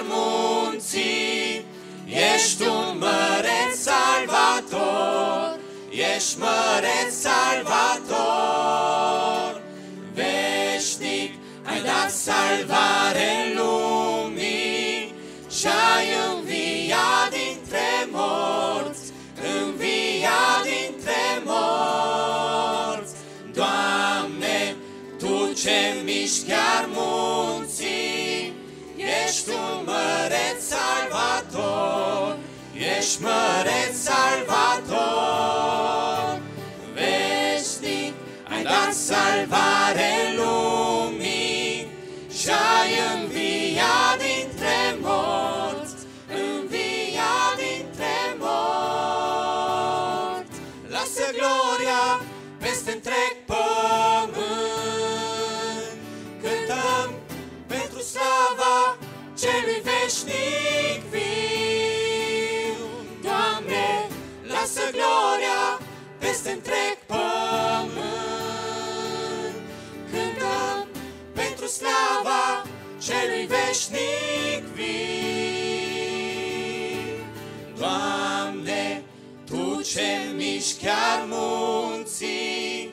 munții. Ești un măreț salvator, ești măreț salvator. Veșnic ai dat salvare lumii și ai înviat dintre morți, înviat dintre morți. Doamne, Tu ce miști chiar munții, ești un ești măreț salvator, veșnic, ai dat salvare lumii și ai înviat dintre morți, înviat dintre morți. Lasă gloria peste întreg pământ, cântăm pentru slava celui întreg pământ. Cântăm pentru slava celui veșnic vin. Doamne, Tu ce miști chiar munții,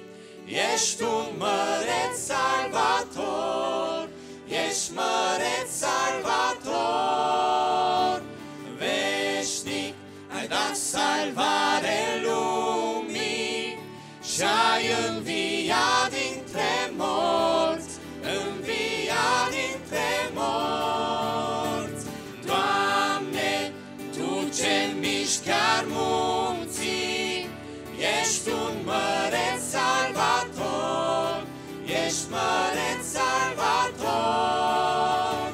Ești un măreț salvator, Ești măreț salvator. Și-ai înviat dintre morți, înviat dintre morți. Doamne, Tu ce miști chiar munții, ești un măreț salvator, ești măreț salvator.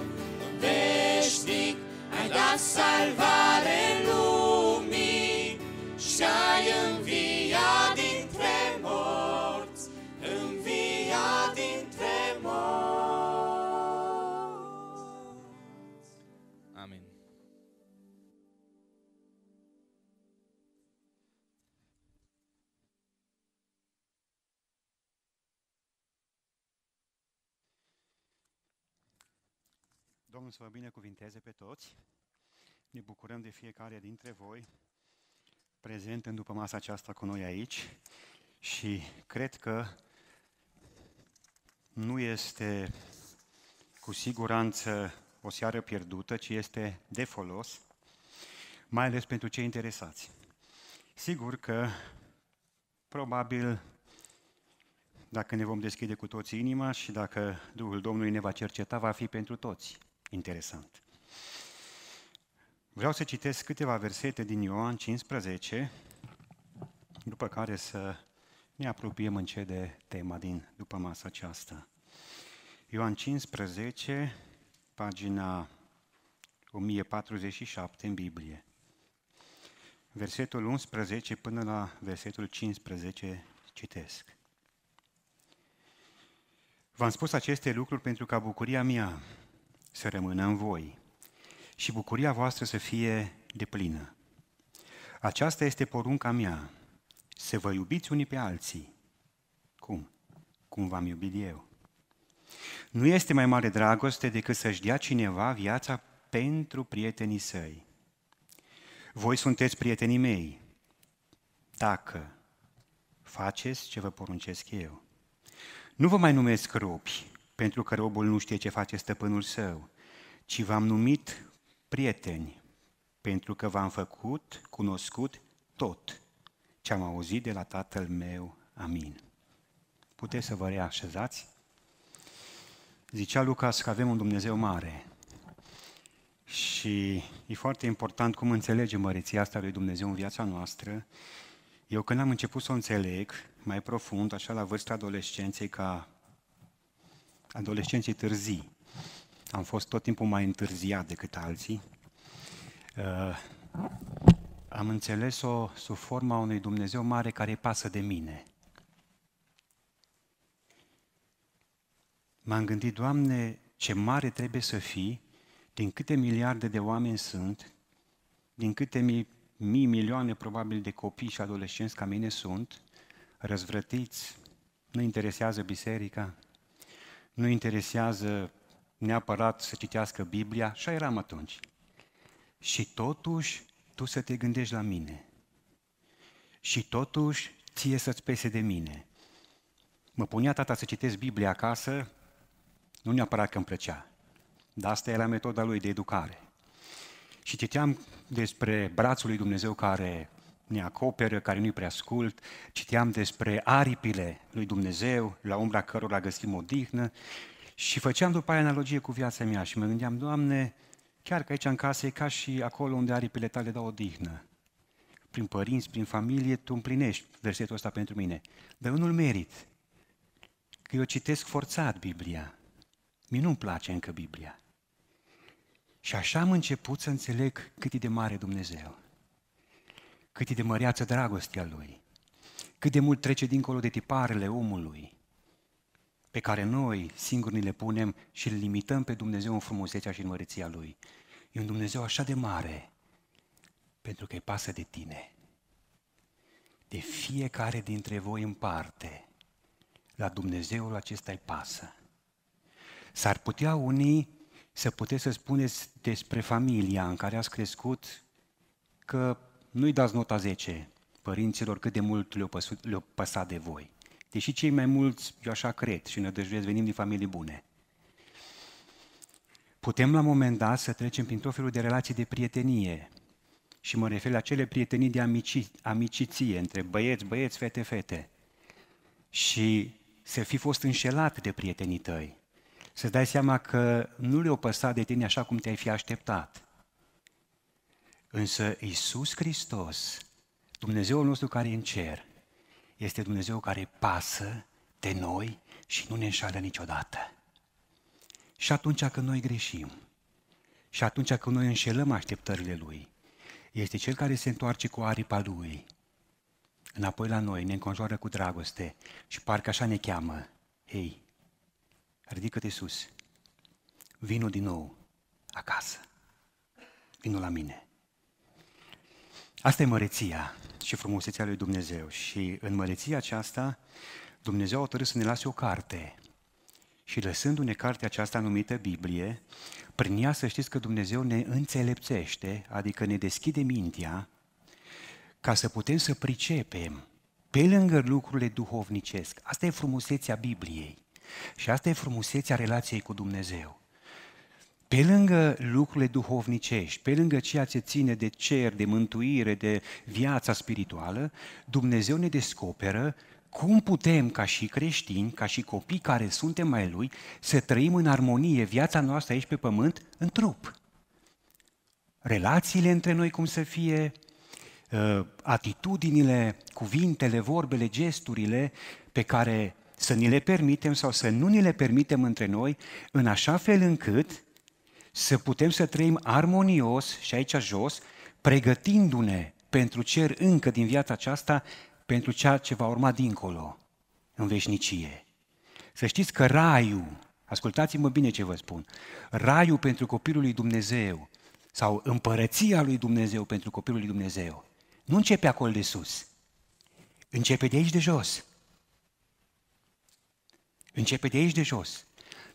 Veșnic ai dat salvare lumii și-ai Domnul să vă binecuvinteze pe toți. Ne bucurăm de fiecare dintre voi prezent în după masa aceasta cu noi aici și cred că nu este cu siguranță o seară pierdută, ci este de folos, mai ales pentru cei interesați. Sigur că probabil dacă ne vom deschide cu toți inima și dacă Duhul Domnului ne va cerceta, va fi pentru toți. Interesant. Vreau să citesc câteva versete din Ioan 15, după care să ne apropiem ce de tema din după masa aceasta. Ioan 15, pagina 1047 în Biblie. Versetul 11 până la versetul 15 citesc. V-am spus aceste lucruri pentru ca bucuria mea să rămână în voi și bucuria voastră să fie deplină. Aceasta este porunca mea, să vă iubiți unii pe alții. Cum? Cum v-am iubit eu. Nu este mai mare dragoste decât să-și dea cineva viața pentru prietenii săi. Voi sunteți prietenii mei, dacă faceți ce vă poruncesc eu. Nu vă mai numesc rupi, pentru că robul nu știe ce face stăpânul său, ci v-am numit prieteni, pentru că v-am făcut cunoscut tot ce am auzit de la Tatăl meu. Amin. Puteți să vă reașezați? Zicea Lucas că avem un Dumnezeu mare și e foarte important cum înțelegem măreția asta lui Dumnezeu în viața noastră. Eu când am început să o înțeleg mai profund, așa la vârsta adolescenței, ca adolescenții târzii. Am fost tot timpul mai întârziat decât alții. Uh, am înțeles-o sub forma unui Dumnezeu mare care pasă de mine. M-am gândit, Doamne, ce mare trebuie să fii, din câte miliarde de oameni sunt, din câte mii, mii milioane probabil de copii și adolescenți ca mine sunt, răzvrătiți, nu interesează biserica, nu interesează neapărat să citească Biblia, așa eram atunci. Și totuși, tu să te gândești la mine. Și totuși, ție să-ți pese de mine. Mă punea tata să citesc Biblia acasă, nu neapărat că îmi plăcea, dar asta era metoda lui de educare. Și citeam despre brațul lui Dumnezeu care ne acoperă, care nu-i prea ascult. Citeam despre aripile lui Dumnezeu, la umbra cărora găsim o dihnă și făceam după aia analogie cu viața mea și mă gândeam, Doamne, chiar că aici în casă e ca și acolo unde aripile tale dau o dihnă. Prin părinți, prin familie, tu împlinești versetul ăsta pentru mine. Dar eu nu-l merit. Că eu citesc forțat Biblia. Mie nu-mi place încă Biblia. Și așa am început să înțeleg cât e de mare Dumnezeu cât e de măreață dragostea lui, cât de mult trece dincolo de tiparele omului, pe care noi singuri ni le punem și îl limităm pe Dumnezeu în frumusețea și în măreția Lui. E un Dumnezeu așa de mare, pentru că îi pasă de tine. De fiecare dintre voi în parte, la Dumnezeul acesta îi pasă. S-ar putea unii să puteți să spuneți despre familia în care ați crescut că nu-i dați nota 10 părinților cât de mult le-o, păsat, le păsat de voi. Deși cei mai mulți, eu așa cred și ne dăjduiesc, venim din familii bune. Putem la un moment dat să trecem prin tot felul de relații de prietenie. Și mă refer la cele prietenii de amici, amiciție între băieți, băieți, fete, fete. Și să fi fost înșelat de prietenii tăi. Să-ți dai seama că nu le-au păsat de tine așa cum te-ai fi așteptat. Însă Isus Hristos, Dumnezeul nostru care e în cer, este Dumnezeu care pasă de noi și nu ne înșală niciodată. Și atunci când noi greșim, și atunci când noi înșelăm așteptările Lui, este Cel care se întoarce cu aripa Lui, înapoi la noi, ne înconjoară cu dragoste și parcă așa ne cheamă. Hei, ridică-te sus, vină din nou acasă, vină la mine. Asta e măreția și frumusețea lui Dumnezeu. Și în măreția aceasta, Dumnezeu a hotărât să ne lase o carte. Și lăsându-ne cartea aceasta numită Biblie, prin ea să știți că Dumnezeu ne înțelepțește, adică ne deschide mintea, ca să putem să pricepem pe lângă lucrurile duhovnicesc. Asta e frumusețea Bibliei și asta e frumusețea relației cu Dumnezeu pe lângă lucrurile duhovnicești, pe lângă ceea ce ține de cer, de mântuire, de viața spirituală, Dumnezeu ne descoperă cum putem, ca și creștini, ca și copii care suntem mai Lui, să trăim în armonie viața noastră aici pe pământ, în trup. Relațiile între noi cum să fie, uh, atitudinile, cuvintele, vorbele, gesturile pe care să ni le permitem sau să nu ni le permitem între noi, în așa fel încât să putem să trăim armonios și aici jos, pregătindu-ne pentru cer încă din viața aceasta, pentru ceea ce va urma dincolo, în veșnicie. Să știți că raiul, ascultați-mă bine ce vă spun, raiul pentru copilul lui Dumnezeu sau împărăția lui Dumnezeu pentru copilul lui Dumnezeu, nu începe acolo de sus, începe de aici de jos. Începe de aici de jos.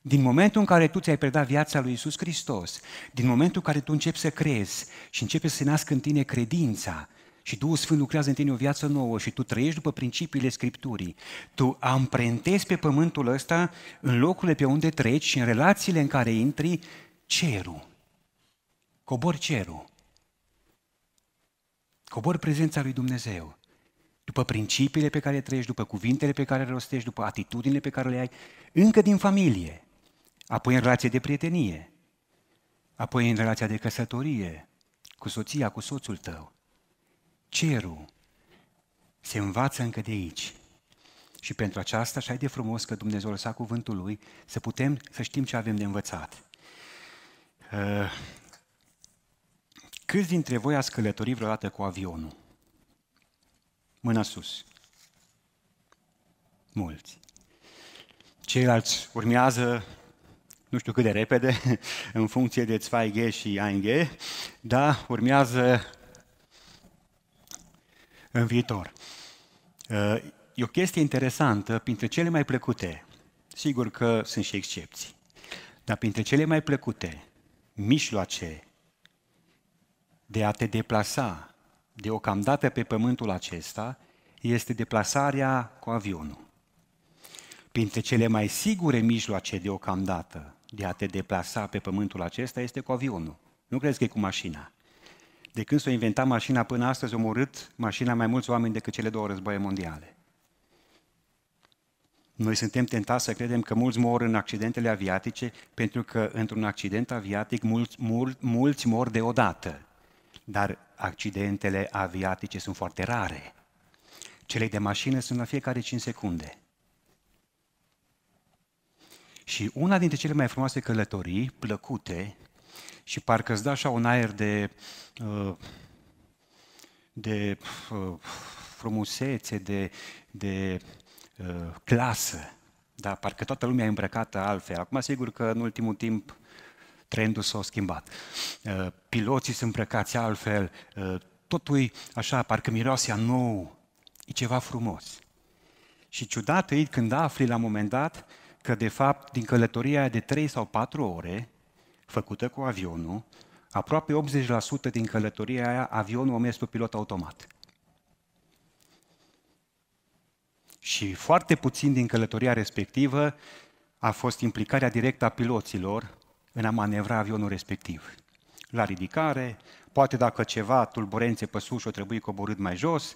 Din momentul în care tu ți-ai predat viața lui Isus Hristos, din momentul în care tu începi să crezi și începe să se nască în tine credința și Duhul Sfânt lucrează în tine o viață nouă și tu trăiești după principiile Scripturii, tu amprentezi pe pământul ăsta, în locurile pe unde treci și în relațiile în care intri, cerul. Cobor cerul. Cobor prezența lui Dumnezeu. După principiile pe care trăiești, după cuvintele pe care le rostești, după atitudinile pe care le ai, încă din familie apoi în relație de prietenie, apoi în relația de căsătorie, cu soția, cu soțul tău. Cerul se învață încă de aici. Și pentru aceasta, așa e de frumos că Dumnezeu a lăsat cuvântul Lui, să putem să știm ce avem de învățat. Uh, câți dintre voi ați călătorit vreodată cu avionul? Mâna sus. Mulți. Ceilalți urmează nu știu cât de repede, în funcție de Zweige și Einge, dar urmează în viitor. Uh, e o chestie interesantă, printre cele mai plăcute, sigur că sunt și excepții, dar printre cele mai plăcute mijloace de a te deplasa deocamdată pe pământul acesta este deplasarea cu avionul. Printre cele mai sigure mijloace deocamdată de a te deplasa pe pământul acesta este cu avionul. Nu crezi că e cu mașina. De când s-a inventat mașina până astăzi, a omorât mașina mai mulți oameni decât cele două războaie mondiale. Noi suntem tentați să credem că mulți mor în accidentele aviatice, pentru că într-un accident aviatic mulți, mulți, mulți mor deodată. Dar accidentele aviatice sunt foarte rare. Cele de mașină sunt la fiecare 5 secunde. Și una dintre cele mai frumoase călătorii, plăcute, și parcă îți dă așa un aer de, uh, de uh, frumusețe, de, de uh, clasă, da, parcă toată lumea e îmbrăcată altfel. Acum, sigur că în ultimul timp trendul s-a schimbat. Piloții sunt îmbrăcați altfel, totul e așa, parcă miroase a nou, e ceva frumos. Și ciudat e când afli la un moment dat că de fapt din călătoria de 3 sau 4 ore făcută cu avionul, aproape 80% din călătoria aia avionul o mers pe pilot automat. Și foarte puțin din călătoria respectivă a fost implicarea directă a piloților în a manevra avionul respectiv. La ridicare, poate dacă ceva tulburențe pe sus o trebuie coborât mai jos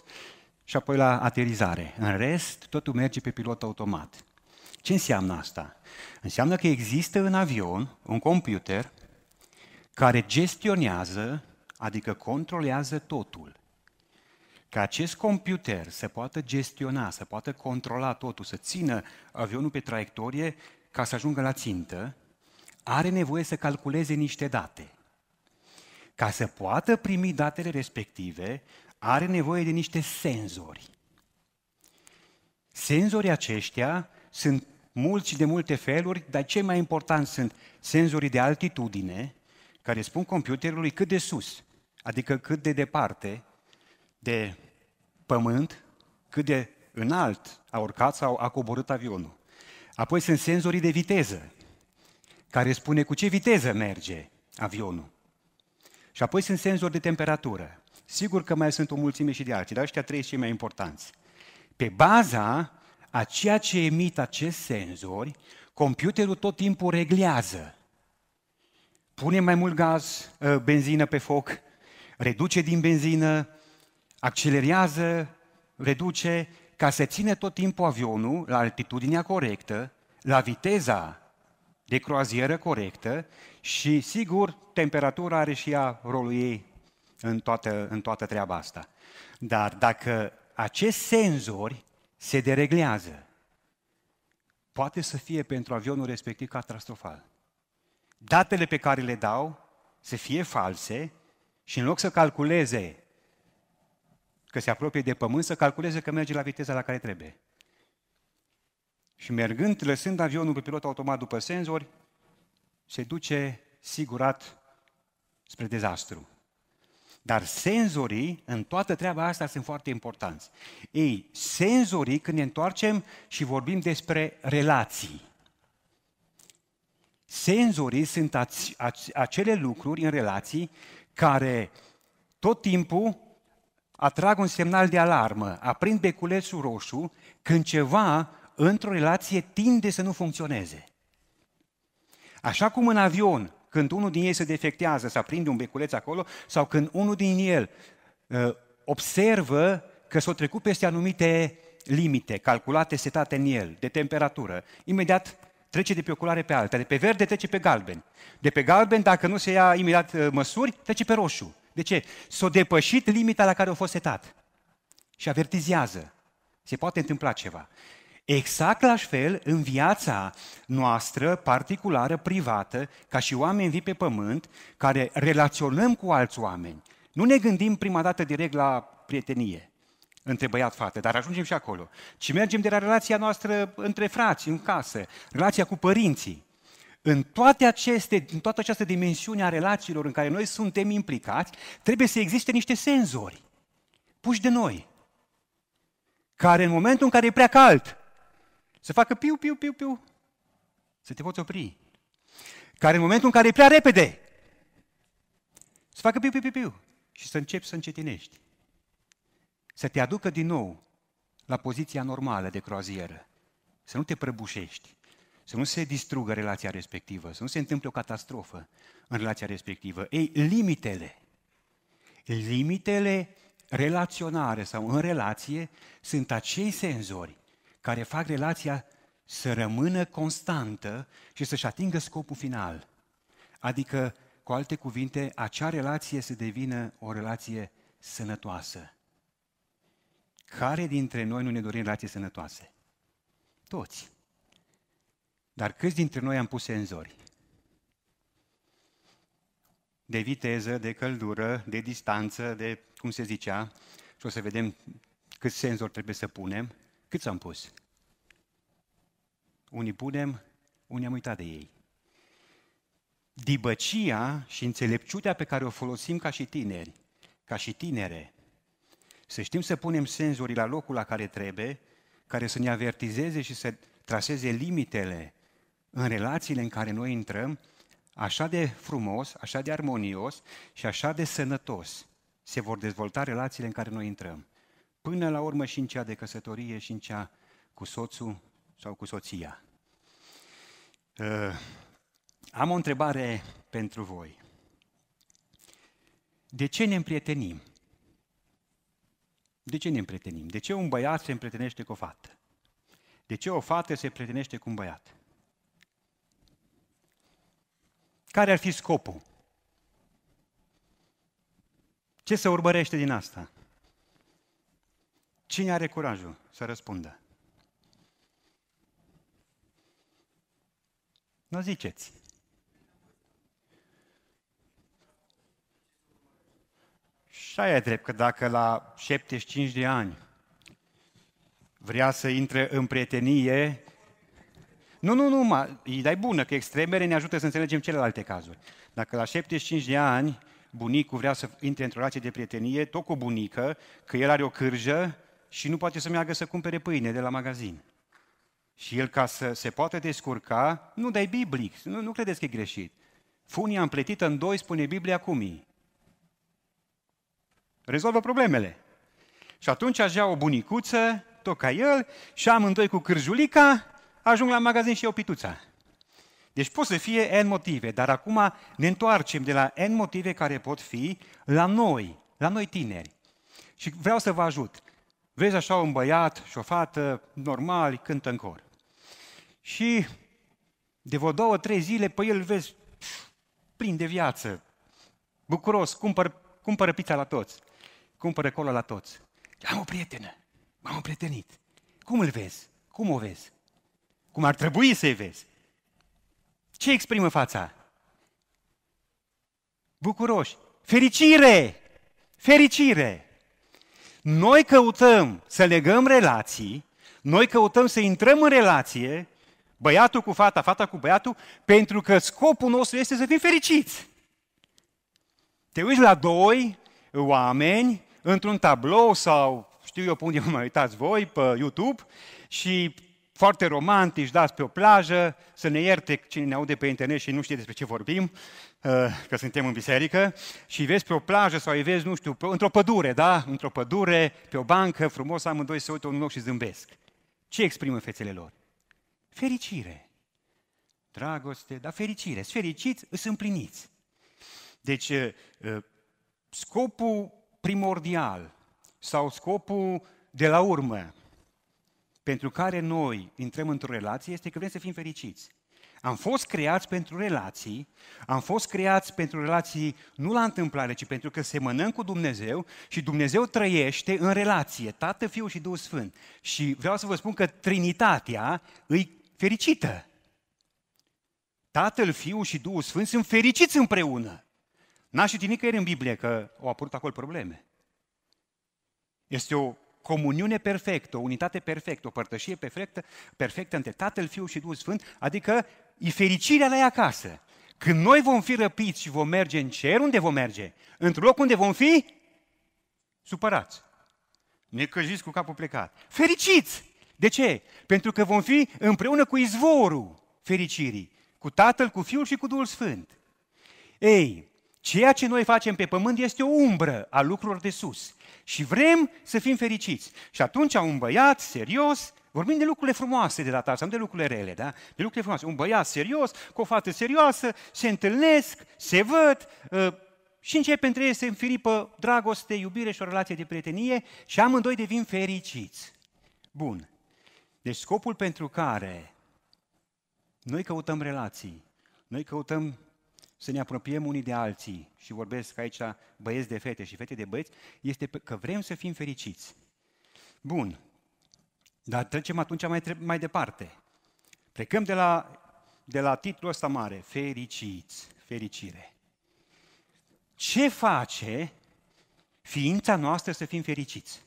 și apoi la aterizare. În rest, totul merge pe pilot automat. Ce înseamnă asta? Înseamnă că există în avion un computer care gestionează, adică controlează totul. Ca acest computer să poată gestiona, să poată controla totul, să țină avionul pe traiectorie ca să ajungă la țintă, are nevoie să calculeze niște date. Ca să poată primi datele respective, are nevoie de niște senzori. Senzorii aceștia sunt mulți și de multe feluri, dar cei mai importanti sunt senzorii de altitudine, care spun computerului cât de sus, adică cât de departe de pământ, cât de înalt a urcat sau a coborât avionul. Apoi sunt senzorii de viteză, care spune cu ce viteză merge avionul. Și apoi sunt senzori de temperatură. Sigur că mai sunt o mulțime și de alții, dar ăștia trei sunt cei mai importanți. Pe baza a ceea ce emit acest senzori, computerul tot timpul reglează. Pune mai mult gaz, ă, benzină pe foc, reduce din benzină, accelerează, reduce, ca să ține tot timpul avionul la altitudinea corectă, la viteza de croazieră corectă și, sigur, temperatura are și ea rolul ei în toată, în toată treaba asta. Dar dacă acest senzori se dereglează, poate să fie pentru avionul respectiv catastrofal. Datele pe care le dau să fie false și în loc să calculeze că se apropie de pământ, să calculeze că merge la viteza la care trebuie. Și mergând, lăsând avionul pe pilot automat după senzori, se duce sigurat spre dezastru. Dar senzorii în toată treaba asta sunt foarte importanți. Ei, senzorii, când ne întoarcem și vorbim despre relații, senzorii sunt acele lucruri în relații care tot timpul atrag un semnal de alarmă, aprind beculețul roșu când ceva într-o relație tinde să nu funcționeze. Așa cum în avion când unul din ei se defectează, să aprinde un beculeț acolo, sau când unul din el uh, observă că s-au trecut peste anumite limite calculate, setate în el, de temperatură, imediat trece de pe o culoare pe alta, de pe verde trece pe galben. De pe galben, dacă nu se ia imediat ă, măsuri, trece pe roșu. De ce? S-a depășit limita la care a fost setat. Și avertizează. Se poate întâmpla ceva. Exact la fel, în viața noastră particulară, privată, ca și oameni vii pe pământ, care relaționăm cu alți oameni, nu ne gândim prima dată direct la prietenie între băiat-fată, dar ajungem și acolo. Ci mergem de la relația noastră între frați, în casă, relația cu părinții. În, toate aceste, în toată această dimensiune a relațiilor în care noi suntem implicați, trebuie să existe niște senzori puși de noi, care în momentul în care e prea cald, să facă piu, piu, piu, piu, să te poți opri. Care în momentul în care e prea repede, să facă piu, piu, piu, piu și să începi să încetinești. Să te aducă din nou la poziția normală de croazieră. Să nu te prăbușești, să nu se distrugă relația respectivă, să nu se întâmple o catastrofă în relația respectivă. Ei, limitele, limitele relaționare sau în relație sunt acei senzori care fac relația să rămână constantă și să-și atingă scopul final. Adică, cu alte cuvinte, acea relație să devină o relație sănătoasă. Care dintre noi nu ne dorim relații sănătoase? Toți. Dar câți dintre noi am pus senzori? De viteză, de căldură, de distanță, de cum se zicea, și o să vedem câți senzori trebuie să punem. Câți am pus? Unii punem, unii am uitat de ei. Dibăcia și înțelepciunea pe care o folosim ca și tineri, ca și tinere, să știm să punem senzorii la locul la care trebuie, care să ne avertizeze și să traseze limitele în relațiile în care noi intrăm, așa de frumos, așa de armonios și așa de sănătos se vor dezvolta relațiile în care noi intrăm. Până la urmă și în cea de căsătorie și în cea cu soțul sau cu soția. Uh, am o întrebare pentru voi. De ce ne împrietenim? De ce ne împrietenim? De ce un băiat se împrietenește cu o fată? De ce o fată se împrietenește cu un băiat? Care ar fi scopul? Ce se urmărește din asta? Cine are curajul să răspundă? Nu ziceți. Și aia e drept, că dacă la 75 de ani vrea să intre în prietenie, nu, nu, nu, ma, dai bună, că extremele ne ajută să înțelegem celelalte cazuri. Dacă la 75 de ani bunicul vrea să intre într-o relație de prietenie, tot cu bunică, că el are o cârjă, și nu poate să meargă să cumpere pâine de la magazin. Și el, ca să se poată descurca, nu dai biblic, nu, nu credeți că e greșit. Funia împletită în doi, spune Biblia e. Rezolvă problemele. Și atunci aș ia o bunicuță, tot ca el, și amândoi cu cârjulica, ajung la magazin și o pituța. Deci pot să fie N motive, dar acum ne întoarcem de la N motive care pot fi la noi, la noi tineri. Și vreau să vă ajut vezi așa un băiat și o fată normali, cântă în cor. Și de vreo două, trei zile pe el vezi plin de viață, bucuros, cumpăr, cumpără pizza la toți, cumpără cola la toți. Am o prietenă, m-am prietenit. Cum îl vezi? Cum o vezi? Cum ar trebui să-i vezi? Ce exprimă fața? Bucuroși. Fericire! Fericire! Noi căutăm să legăm relații, noi căutăm să intrăm în relație, băiatul cu fata, fata cu băiatul, pentru că scopul nostru este să fim fericiți. Te uiți la doi oameni într-un tablou sau știu eu pe unde mă uitați voi, pe YouTube, și foarte romantici, dați pe o plajă, să ne ierte cine ne aude pe internet și nu știe despre ce vorbim, uh, că suntem în biserică, și vezi pe o plajă sau îi vezi, nu știu, într-o pădure, da? Într-o pădure, pe o bancă, frumos, amândoi se uită un loc și zâmbesc. Ce exprimă fețele lor? Fericire. Dragoste, dar fericire. Sunt fericiți, îți împliniți. Deci, uh, uh, scopul primordial sau scopul de la urmă pentru care noi intrăm într-o relație este că vrem să fim fericiți. Am fost creați pentru relații, am fost creați pentru relații nu la întâmplare, ci pentru că semănăm cu Dumnezeu și Dumnezeu trăiește în relație, Tată, Fiul și Duhul Sfânt. Și vreau să vă spun că Trinitatea îi fericită. Tatăl, Fiul și Duhul Sfânt sunt fericiți împreună. N-aș ști nicăieri în Biblie că au apărut acolo probleme. Este o comuniune perfectă, o unitate perfectă, o părtășie perfectă, perfectă între Tatăl, Fiul și Duhul Sfânt, adică e fericirea la ea acasă. Când noi vom fi răpiți și vom merge în cer, unde vom merge? Într-un loc unde vom fi supărați, necăjiți cu capul plecat, fericiți! De ce? Pentru că vom fi împreună cu izvorul fericirii, cu Tatăl, cu Fiul și cu Duhul Sfânt. Ei, ceea ce noi facem pe pământ este o umbră a lucrurilor de sus și vrem să fim fericiți. Și atunci un băiat serios, vorbim de lucrurile frumoase de data asta, nu de lucrurile rele, da? De lucrurile frumoase. Un băiat serios, cu o fată serioasă, se întâlnesc, se văd, ă, și începe între ei să înfiripă dragoste, iubire și o relație de prietenie și amândoi devin fericiți. Bun. Deci scopul pentru care noi căutăm relații, noi căutăm să ne apropiem unii de alții, și vorbesc aici băieți de fete și fete de băieți, este că vrem să fim fericiți. Bun, dar trecem atunci mai, mai departe. Plecăm de la, de la titlul ăsta mare, fericiți, fericire. Ce face ființa noastră să fim fericiți?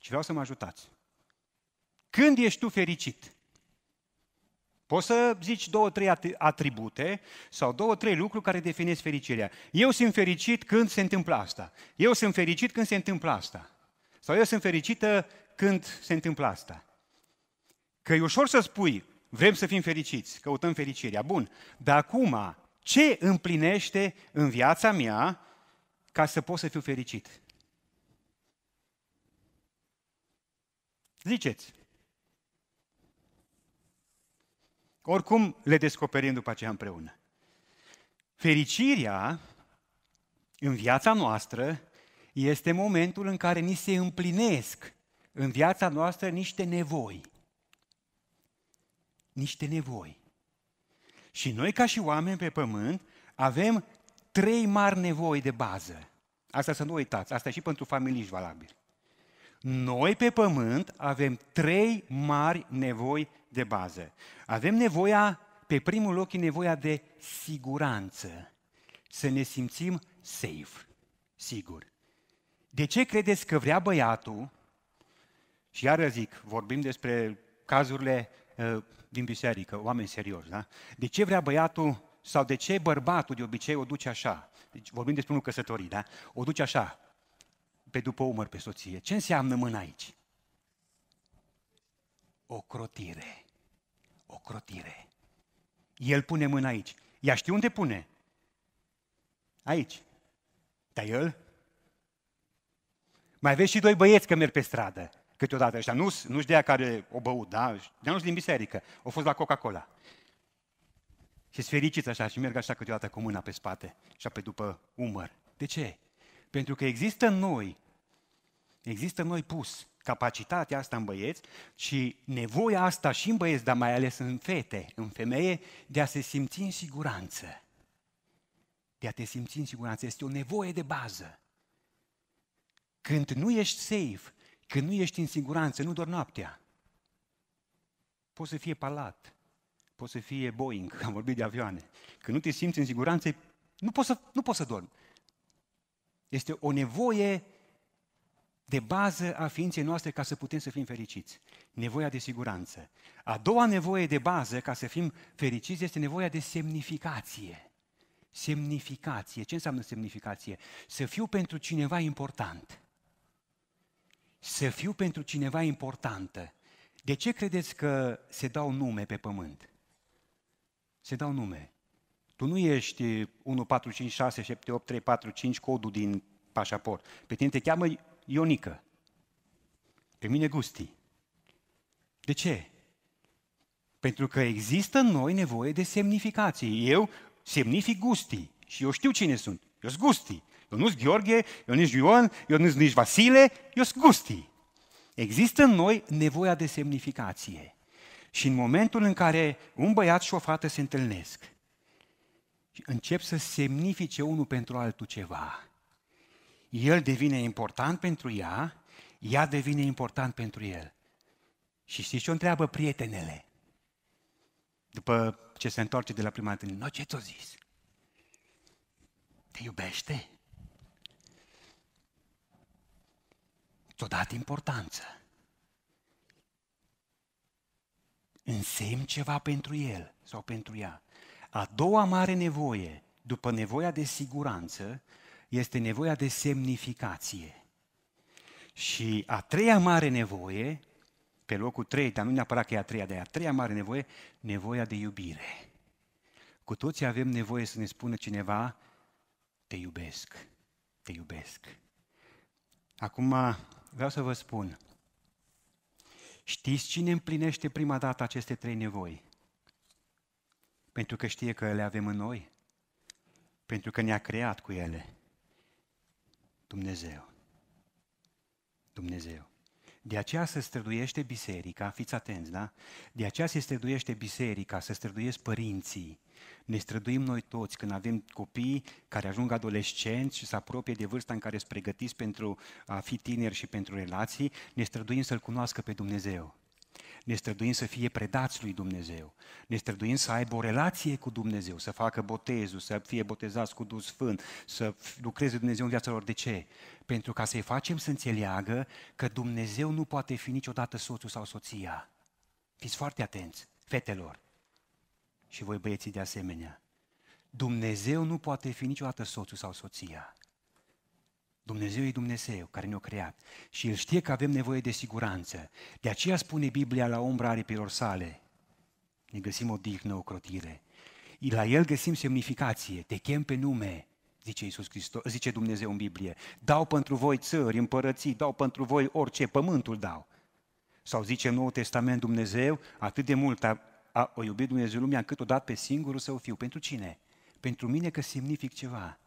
Și vreau să mă ajutați. Când ești tu fericit? Poți să zici două, trei atribute sau două, trei lucruri care definesc fericirea. Eu sunt fericit când se întâmplă asta. Eu sunt fericit când se întâmplă asta. Sau eu sunt fericită când se întâmplă asta. Că e ușor să spui, vrem să fim fericiți, căutăm fericirea. Bun, dar acum, ce împlinește în viața mea ca să pot să fiu fericit? Ziceți. Oricum le descoperim după aceea împreună. Fericirea în viața noastră este momentul în care ni se împlinesc în viața noastră niște nevoi. Niște nevoi. Și noi, ca și oameni pe pământ, avem trei mari nevoi de bază. Asta să nu uitați, asta și pentru familii valabil. Noi pe pământ avem trei mari nevoi de bază. Avem nevoia, pe primul loc, e nevoia de siguranță. Să ne simțim safe, sigur. De ce credeți că vrea băiatul, și iară zic, vorbim despre cazurile uh, din biserică, oameni serioși, da? De ce vrea băiatul sau de ce bărbatul de obicei o duce așa? Deci vorbim despre unul căsătorit, da? O duce așa, pe după umăr pe soție. Ce înseamnă mâna aici? O crotire o crotire. El pune mâna aici. Ea știu unde pune. Aici. Dar el? Mai aveți și doi băieți că merg pe stradă câteodată ăștia. Nu, nu-și dea care o băut, da? Dar nu-și din biserică. Au fost la Coca-Cola. Și sunt fericiți așa și merg așa câteodată cu mâna pe spate și pe după umăr. De ce? Pentru că există în noi, există în noi pus capacitatea asta în băieți și nevoia asta și în băieți, dar mai ales în fete, în femeie, de a se simți în siguranță. De a te simți în siguranță. Este o nevoie de bază. Când nu ești safe, când nu ești în siguranță, nu doar noaptea. Poți să fie palat, poți să fie Boeing, am vorbit de avioane. Când nu te simți în siguranță, nu poți să, nu poți să dormi. Este o nevoie de bază a ființei noastre ca să putem să fim fericiți. Nevoia de siguranță. A doua nevoie de bază ca să fim fericiți este nevoia de semnificație. Semnificație. Ce înseamnă semnificație? Să fiu pentru cineva important. Să fiu pentru cineva importantă. De ce credeți că se dau nume pe pământ? Se dau nume. Tu nu ești 1, 4, 5, 6, 7, 8, 3, 4, 5, codul din pașaport. Pe tine te cheamă Ionică. Pe mine Gusti. De ce? Pentru că există în noi nevoie de semnificații. Eu semnific Gusti și eu știu cine sunt. Eu sunt Gusti. Eu nu sunt Gheorghe, eu nici Ion, eu nu sunt nici Vasile, eu sunt Gusti. Există în noi nevoia de semnificație. Și în momentul în care un băiat și o fată se întâlnesc, încep să semnifice unul pentru altul ceva el devine important pentru ea, ea devine important pentru el. Și știți ce o întreabă prietenele? După ce se întoarce de la prima întâlnire, no, ce ți-o zis? Te iubește? Ți-o dat importanță. Însemn ceva pentru el sau pentru ea. A doua mare nevoie, după nevoia de siguranță, este nevoia de semnificație. Și a treia mare nevoie, pe locul trei, dar nu neapărat că e a treia, dar e a treia mare nevoie, nevoia de iubire. Cu toții avem nevoie să ne spună cineva, te iubesc, te iubesc. Acum vreau să vă spun, știți cine împlinește prima dată aceste trei nevoi? Pentru că știe că le avem în noi? Pentru că ne-a creat cu ele. Dumnezeu. Dumnezeu. De aceea se străduiește biserica, fiți atenți, da? De aceea se străduiește biserica, se străduiesc părinții. Ne străduim noi toți când avem copii care ajung adolescenți și se apropie de vârsta în care sunt pregătiți pentru a fi tineri și pentru relații, ne străduim să-L cunoască pe Dumnezeu ne străduim să fie predați lui Dumnezeu, ne străduim să aibă o relație cu Dumnezeu, să facă botezul, să fie botezați cu Duhul Sfânt, să lucreze Dumnezeu în viața lor. De ce? Pentru ca să-i facem să înțeleagă că Dumnezeu nu poate fi niciodată soțul sau soția. Fiți foarte atenți, fetelor, și voi băieții de asemenea. Dumnezeu nu poate fi niciodată soțul sau soția. Dumnezeu e Dumnezeu care ne-a creat și El știe că avem nevoie de siguranță. De aceea spune Biblia la umbra aripilor sale, ne găsim dihnă, o crotire. La El găsim semnificație, te chem pe nume, zice, Iisus Hristos, zice Dumnezeu în Biblie. Dau pentru voi țări, împărății, dau pentru voi orice, pământul dau. Sau zice în Noul Testament Dumnezeu, atât de mult a, a, a iubit Dumnezeu lumea încât o dat pe singurul său fiu. Pentru cine? Pentru mine că semnific ceva.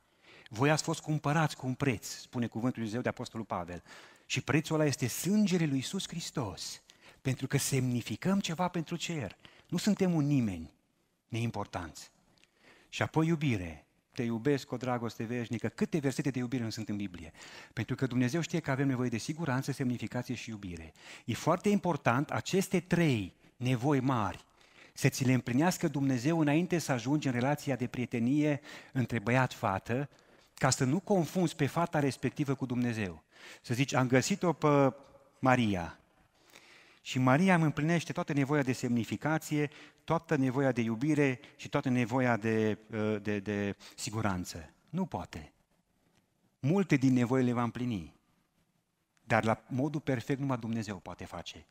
Voi ați fost cumpărați cu un preț, spune cuvântul lui Dumnezeu de Apostolul Pavel. Și prețul ăla este sângele lui Iisus Hristos. Pentru că semnificăm ceva pentru cer. Nu suntem un nimeni neimportanți. Și apoi iubire. Te iubesc cu o dragoste veșnică. Câte versete de iubire nu sunt în Biblie? Pentru că Dumnezeu știe că avem nevoie de siguranță, semnificație și iubire. E foarte important aceste trei nevoi mari să ți le împlinească Dumnezeu înainte să ajungi în relația de prietenie între băiat-fată, ca să nu confunzi pe fata respectivă cu Dumnezeu. Să zici, am găsit-o pe Maria. Și Maria îmi împlinește toată nevoia de semnificație, toată nevoia de iubire și toată nevoia de, ă, de, de siguranță. Nu poate. Multe din nevoile le va împlini. Dar la modul perfect numai Dumnezeu poate face.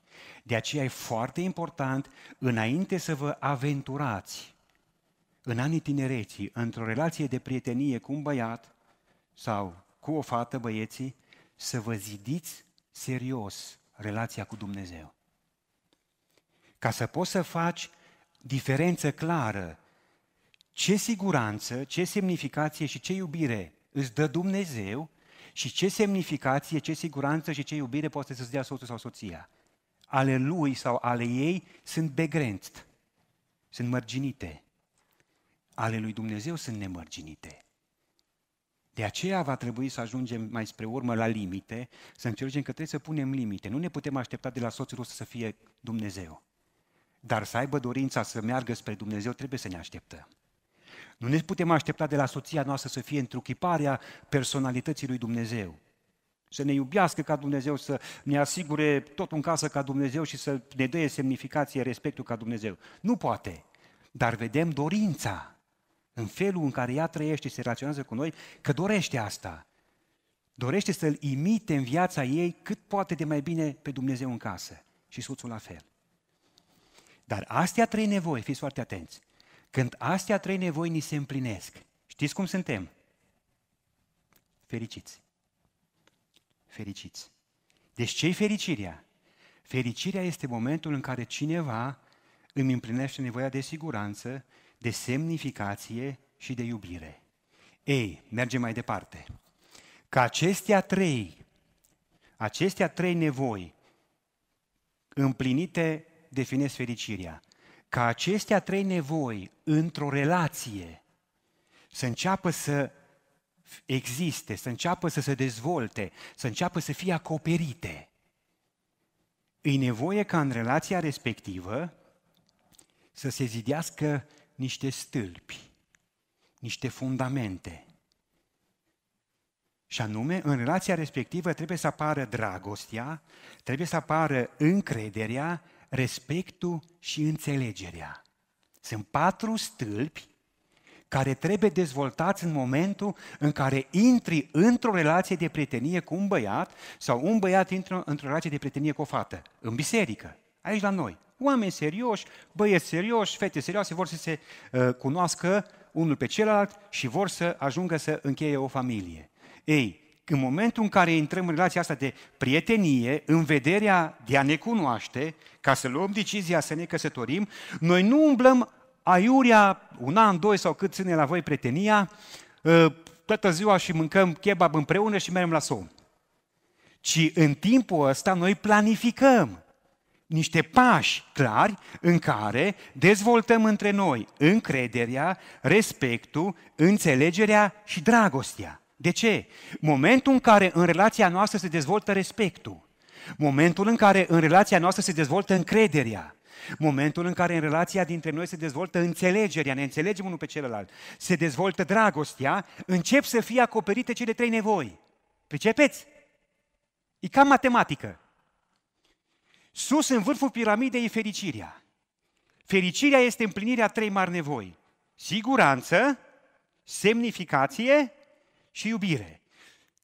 De aceea e foarte important, înainte să vă aventurați în anii tinereții, într-o relație de prietenie cu un băiat, sau cu o fată, băieții, să vă zidiți serios relația cu Dumnezeu. Ca să poți să faci diferență clară ce siguranță, ce semnificație și ce iubire îți dă Dumnezeu și ce semnificație, ce siguranță și ce iubire poate să-ți dea soțul sau soția. Ale lui sau ale ei sunt begrenți, sunt mărginite. Ale lui Dumnezeu sunt nemărginite. De aceea va trebui să ajungem mai spre urmă la limite, să înțelegem că trebuie să punem limite. Nu ne putem aștepta de la soțul să fie Dumnezeu. Dar să aibă dorința să meargă spre Dumnezeu, trebuie să ne așteptăm. Nu ne putem aștepta de la soția noastră să fie întruchiparea personalității lui Dumnezeu. Să ne iubească ca Dumnezeu, să ne asigure tot în casă ca Dumnezeu și să ne dea semnificație, respectul ca Dumnezeu. Nu poate, dar vedem dorința în felul în care ea trăiește și se relaționează cu noi, că dorește asta. Dorește să-L imite în viața ei cât poate de mai bine pe Dumnezeu în casă. Și soțul la fel. Dar astea trei nevoi, fiți foarte atenți, când astea trei nevoi ni se împlinesc, știți cum suntem? Fericiți. Fericiți. Deci ce-i fericirea? Fericirea este momentul în care cineva îmi împlinește nevoia de siguranță, de semnificație și de iubire. Ei, mergem mai departe. Că acestea trei, acestea trei nevoi împlinite definesc fericirea. Ca acestea trei nevoi într-o relație să înceapă să existe, să înceapă să se dezvolte, să înceapă să fie acoperite. E nevoie ca în relația respectivă să se zidească niște stâlpi, niște fundamente. Și anume, în relația respectivă trebuie să apară dragostea, trebuie să apară încrederea, respectul și înțelegerea. Sunt patru stâlpi care trebuie dezvoltați în momentul în care intri într-o relație de prietenie cu un băiat sau un băiat intră într-o relație de prietenie cu o fată, în biserică, aici la noi. Oameni serioși, băieți serioși, fete serioase vor să se uh, cunoască unul pe celălalt și vor să ajungă să încheie o familie. Ei, în momentul în care intrăm în relația asta de prietenie, în vederea de a ne cunoaște, ca să luăm decizia să ne căsătorim, noi nu umblăm aiurea un an, doi sau cât ține la voi prietenia, uh, toată ziua și mâncăm kebab împreună și mergem la somn. Ci în timpul ăsta noi planificăm niște pași clari în care dezvoltăm între noi încrederea, respectul, înțelegerea și dragostea. De ce? Momentul în care în relația noastră se dezvoltă respectul, momentul în care în relația noastră se dezvoltă încrederea, momentul în care în relația dintre noi se dezvoltă înțelegerea, ne înțelegem unul pe celălalt, se dezvoltă dragostea, încep să fie acoperite cele trei nevoi. Pricepeți? E ca matematică. Sus, în vârful piramidei, e fericirea. Fericirea este împlinirea trei mari nevoi. Siguranță, semnificație și iubire.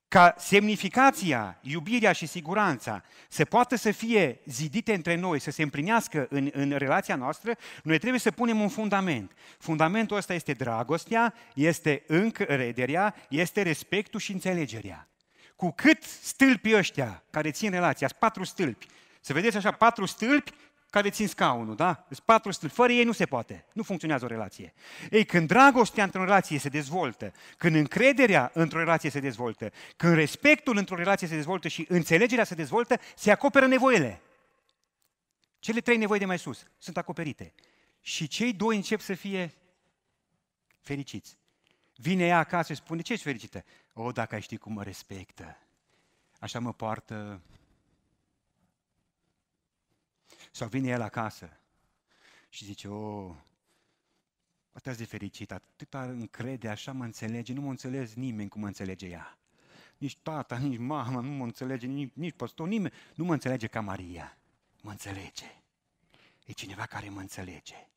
Ca semnificația, iubirea și siguranța să poată să fie zidite între noi, să se împlinească în, în relația noastră, noi trebuie să punem un fundament. Fundamentul ăsta este dragostea, este încrederea, este respectul și înțelegerea. Cu cât stâlpii ăștia care țin relația, patru stâlpi, să vedeți așa patru stâlpi care țin scaunul, da? Sunt deci patru stâlpi. Fără ei nu se poate. Nu funcționează o relație. Ei, când dragostea într-o relație se dezvoltă, când încrederea într-o relație se dezvoltă, când respectul într-o relație se dezvoltă și înțelegerea se dezvoltă, se acoperă nevoile. Cele trei nevoi de mai sus sunt acoperite. Și cei doi încep să fie fericiți. Vine ea acasă și spune, ce ești fericită? O, dacă ai ști cum mă respectă, așa mă poartă, sau vine el acasă și zice, o, oh, atât de fericit, atâta încrede, așa mă înțelege, nu mă înțeles nimeni cum mă înțelege ea. Nici tata, nici mama, nu mă înțelege, nici, nici păstor, nimeni, nu mă înțelege ca Maria. Mă înțelege. E cineva care mă înțelege.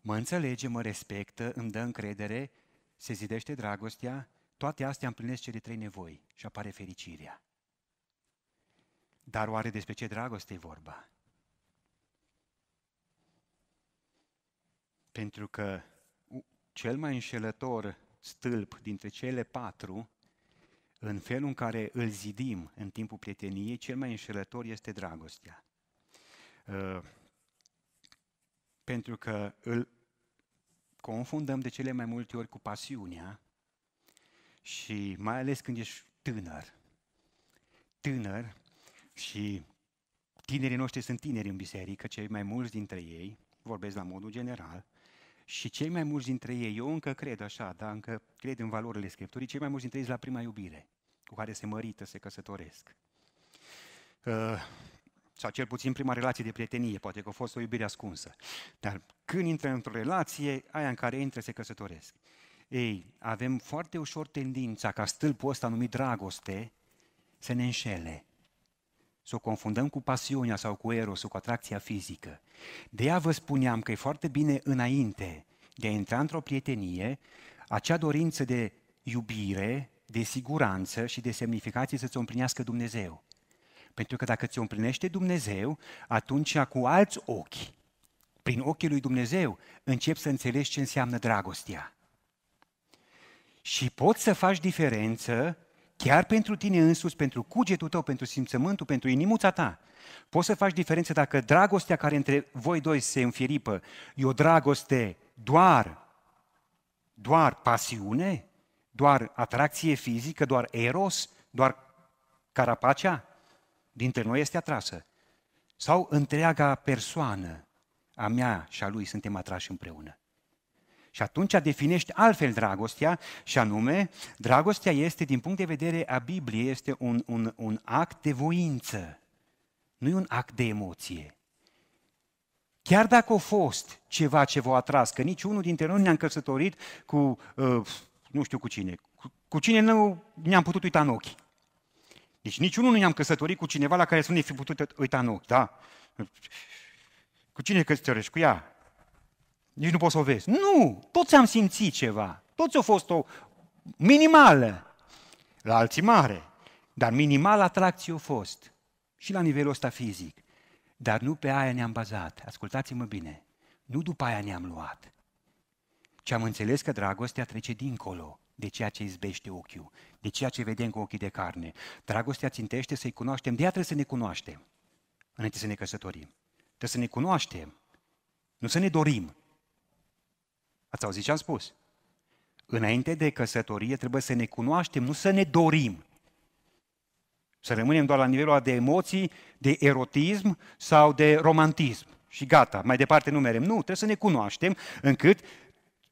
Mă înțelege, mă respectă, îmi dă încredere, se zidește dragostea, toate astea împlinesc cele trei nevoi și apare fericirea. Dar oare despre ce dragoste e vorba? Pentru că cel mai înșelător stâlp dintre cele patru, în felul în care îl zidim în timpul prieteniei, cel mai înșelător este dragostea. Uh, pentru că îl confundăm de cele mai multe ori cu pasiunea și mai ales când ești tânăr. Tânăr și tinerii noștri sunt tineri în biserică, cei mai mulți dintre ei, vorbesc la modul general, și cei mai mulți dintre ei, eu încă cred așa, dar încă cred în valorile Scripturii, cei mai mulți dintre ei la prima iubire, cu care se mărită, se căsătoresc. Uh, sau cel puțin prima relație de prietenie, poate că a fost o iubire ascunsă. Dar când intră într-o relație, aia în care intră se căsătoresc. Ei, avem foarte ușor tendința ca stâlpul ăsta numit dragoste să ne înșele să o confundăm cu pasiunea sau cu erosul, cu atracția fizică. De ea vă spuneam că e foarte bine înainte de a intra într-o prietenie, acea dorință de iubire, de siguranță și de semnificație să ți-o împlinească Dumnezeu. Pentru că dacă ți-o împlinește Dumnezeu, atunci cu alți ochi, prin ochii lui Dumnezeu, începi să înțelegi ce înseamnă dragostea. Și poți să faci diferență chiar pentru tine însuți, pentru cugetul tău, pentru simțământul, pentru inimuța ta. Poți să faci diferență dacă dragostea care între voi doi se înfieripă e o dragoste doar, doar pasiune, doar atracție fizică, doar eros, doar carapacea dintre noi este atrasă. Sau întreaga persoană a mea și a lui suntem atrași împreună. Și atunci definești altfel dragostea, și anume, dragostea este, din punct de vedere a Bibliei, este un, un, un act de voință, nu e un act de emoție. Chiar dacă a fost ceva ce v-a atras, că niciunul dintre noi ne-am căsătorit cu, uh, nu știu cu cine, cu, cu cine nu ne-am putut uita în ochi. Deci niciunul nu ne-am căsătorit cu cineva la care să nu ne fi putut uita în ochi, da? Cu cine căsătorești? Cu ea. Nici nu poți să o vezi. Nu! Toți am simțit ceva. Toți au fost o minimală. La alții mare. Dar minimal atracție a fost. Și la nivelul ăsta fizic. Dar nu pe aia ne-am bazat. Ascultați-mă bine. Nu după aia ne-am luat. Ci am înțeles că dragostea trece dincolo de ceea ce izbește ochiul, de ceea ce vedem cu ochii de carne. Dragostea țintește să-i cunoaștem, de ea trebuie să ne cunoaștem înainte să ne căsătorim. Trebuie să ne cunoaștem, nu să ne dorim. Ați auzit ce am spus? Înainte de căsătorie trebuie să ne cunoaștem, nu să ne dorim. Să rămânem doar la nivelul de emoții, de erotism sau de romantism. Și gata, mai departe nu merem. Nu, trebuie să ne cunoaștem încât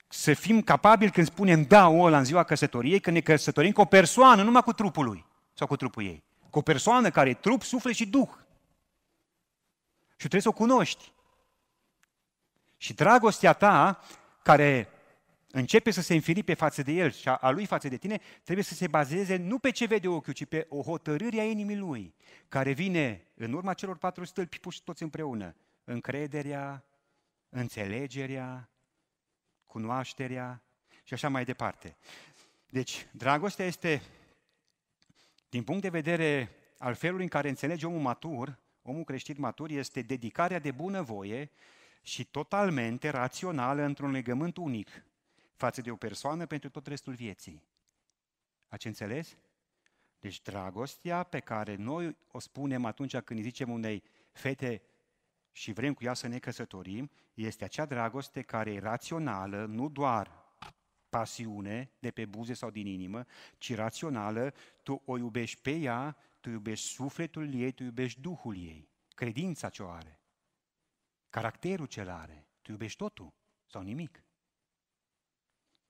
să fim capabili când spunem da o ăla în ziua căsătoriei, când ne căsătorim cu o persoană, numai cu trupul lui sau cu trupul ei. Cu o persoană care e trup, suflet și duh. Și trebuie să o cunoști. Și dragostea ta care începe să se înfilipe față de el și a lui față de tine, trebuie să se bazeze nu pe ce vede ochiul, ci pe o hotărâre a inimii lui, care vine în urma celor patru stâlpi puși toți împreună. Încrederea, înțelegerea, cunoașterea și așa mai departe. Deci, dragostea este, din punct de vedere al felului în care înțelege omul matur, omul creștin matur, este dedicarea de bunăvoie și totalmente rațională într-un legământ unic față de o persoană pentru tot restul vieții. Ați înțeles? Deci dragostea pe care noi o spunem atunci când îi zicem unei fete și vrem cu ea să ne căsătorim, este acea dragoste care e rațională, nu doar pasiune de pe buze sau din inimă, ci rațională, tu o iubești pe ea, tu iubești sufletul ei, tu iubești Duhul ei, credința ce o are caracterul ce are. Tu iubești totul sau nimic.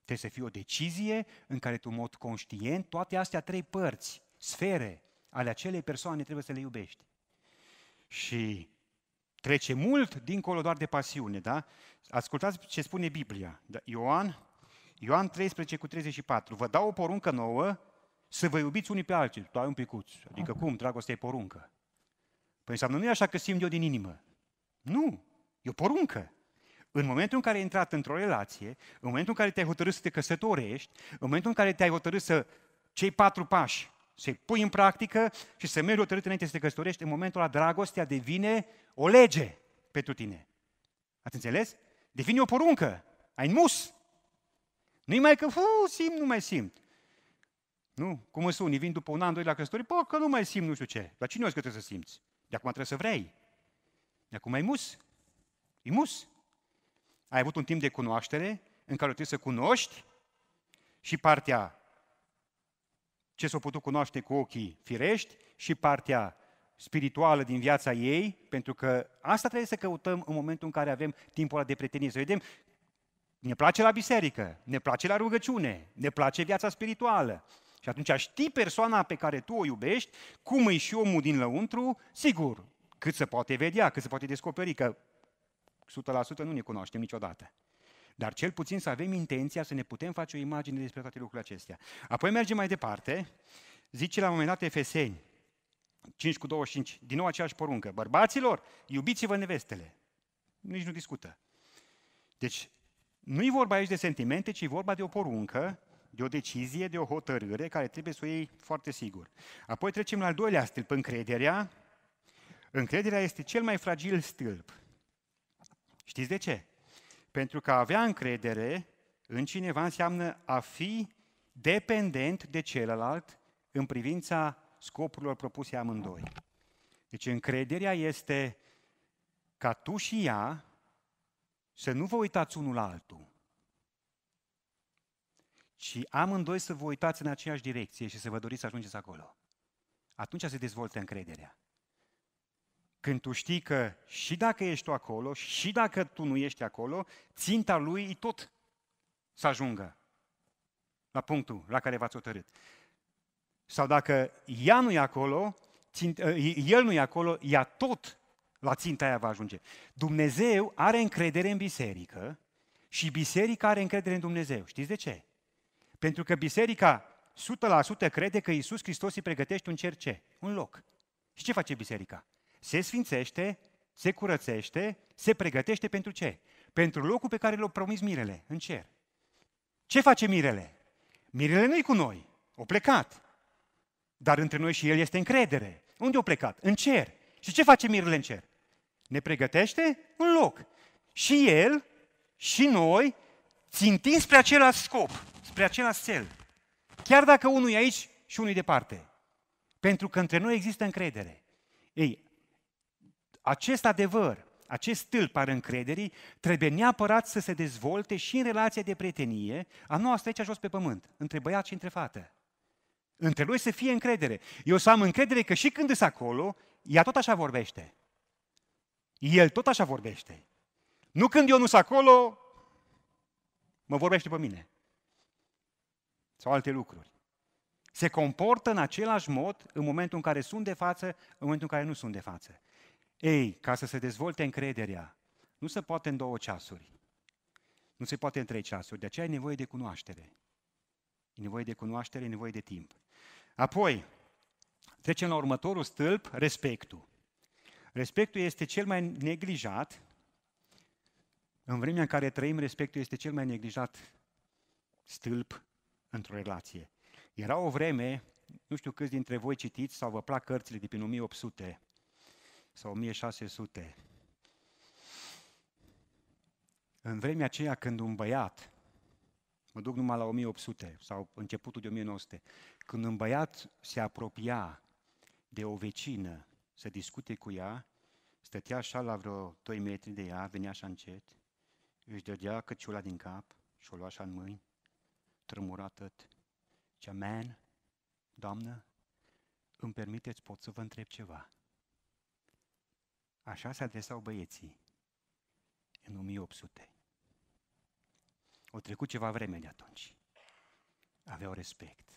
Trebuie să fie o decizie în care tu, în mod conștient, toate astea trei părți, sfere ale acelei persoane, trebuie să le iubești. Și trece mult dincolo doar de pasiune, da? Ascultați ce spune Biblia. Da, Ioan, Ioan 13 cu 34. Vă dau o poruncă nouă, să vă iubiți unii pe alții. Tu ai un picuț. Adică cum? Dragostea e poruncă. Păi înseamnă nu e așa că simt eu din inimă. Nu. E o poruncă. În momentul în care ai intrat într-o relație, în momentul în care te-ai hotărât să te căsătorești, în momentul în care te-ai hotărât să cei patru pași, să-i pui în practică și să mergi hotărât înainte să te căsătorești, în momentul la dragostea devine o lege pentru tine. Ați înțeles? Devine o poruncă. Ai mus. Nu-i mai că, fu, simt, nu mai simt. Nu? Cum sunt unii, vin după un an, doi la căsătorie, pă, că nu mai simt nu știu ce. Dar cine o că trebuie să simți? De acum trebuie să vrei. De acum ai mus. E mus. Ai avut un timp de cunoaștere în care trebuie să cunoști și partea ce s-a putut cunoaște cu ochii firești și partea spirituală din viața ei, pentru că asta trebuie să căutăm în momentul în care avem timpul ăla de prietenie, să vedem ne place la biserică, ne place la rugăciune, ne place viața spirituală. Și atunci știi persoana pe care tu o iubești, cum e și omul din lăuntru, sigur, cât se poate vedea, cât se poate descoperi, că 100% nu ne cunoaștem niciodată. Dar cel puțin să avem intenția să ne putem face o imagine despre toate lucrurile acestea. Apoi mergem mai departe, zice la un moment dat Efeseni, 5 cu 25, din nou aceeași poruncă. Bărbaților, iubiți-vă nevestele. Nici nu discută. Deci, nu-i vorba aici de sentimente, ci vorba de o poruncă, de o decizie, de o hotărâre care trebuie să o iei foarte sigur. Apoi trecem la al doilea stâlp, încrederea. Încrederea este cel mai fragil stâlp. Știți de ce? Pentru că avea încredere în cineva înseamnă a fi dependent de celălalt în privința scopurilor propuse amândoi. Deci încrederea este ca tu și ea să nu vă uitați unul la altul, ci amândoi să vă uitați în aceeași direcție și să vă doriți să ajungeți acolo. Atunci se dezvoltă încrederea. Când tu știi că și dacă ești tu acolo, și dacă tu nu ești acolo, ținta lui e tot să ajungă la punctul la care v-ați hotărât. Sau dacă ea nu e acolo, țint, ă, el nu e acolo, ea tot la ținta aia va ajunge. Dumnezeu are încredere în biserică și biserica are încredere în Dumnezeu. Știți de ce? Pentru că biserica 100% crede că Iisus Hristos îi pregătește un cer ce? Un loc. Și ce face biserica? se sfințește, se curățește, se pregătește pentru ce? Pentru locul pe care l-a promis mirele, în cer. Ce face mirele? Mirele nu-i cu noi, o plecat. Dar între noi și el este încredere. Unde o plecat? În cer. Și ce face mirele în cer? Ne pregătește un loc. Și el, și noi, țintim spre același scop, spre același cel. Chiar dacă unul e aici și unul e departe. Pentru că între noi există încredere. Ei, acest adevăr, acest stâlp al încrederii trebuie neapărat să se dezvolte și în relația de prietenie a noastră aici jos pe pământ, între băiat și între fată. Între noi să fie încredere. Eu să am încredere că și când ești acolo, ea tot așa vorbește. El tot așa vorbește. Nu când eu nu sunt acolo, mă vorbește pe mine. Sau alte lucruri. Se comportă în același mod în momentul în care sunt de față, în momentul în care nu sunt de față. Ei, ca să se dezvolte încrederea, nu se poate în două ceasuri. Nu se poate în trei ceasuri. De aceea e nevoie de cunoaștere. E nevoie de cunoaștere, e nevoie de timp. Apoi, trecem la următorul stâlp, respectul. Respectul este cel mai neglijat. În vremea în care trăim, respectul este cel mai neglijat stâlp într-o relație. Era o vreme, nu știu câți dintre voi citiți sau vă plac cărțile de prin 1800, sau 1600. În vremea aceea când un băiat, mă duc numai la 1800 sau începutul de 1900, când un băiat se apropia de o vecină să discute cu ea, stătea așa la vreo 2 metri de ea, venea așa încet, își dădea căciula din cap și o lua așa în mâini, tremura atât. Zicea, man, doamnă, îmi permiteți, pot să vă întreb ceva. Așa se adresau băieții în 1800. Au trecut ceva vreme de atunci. Aveau respect.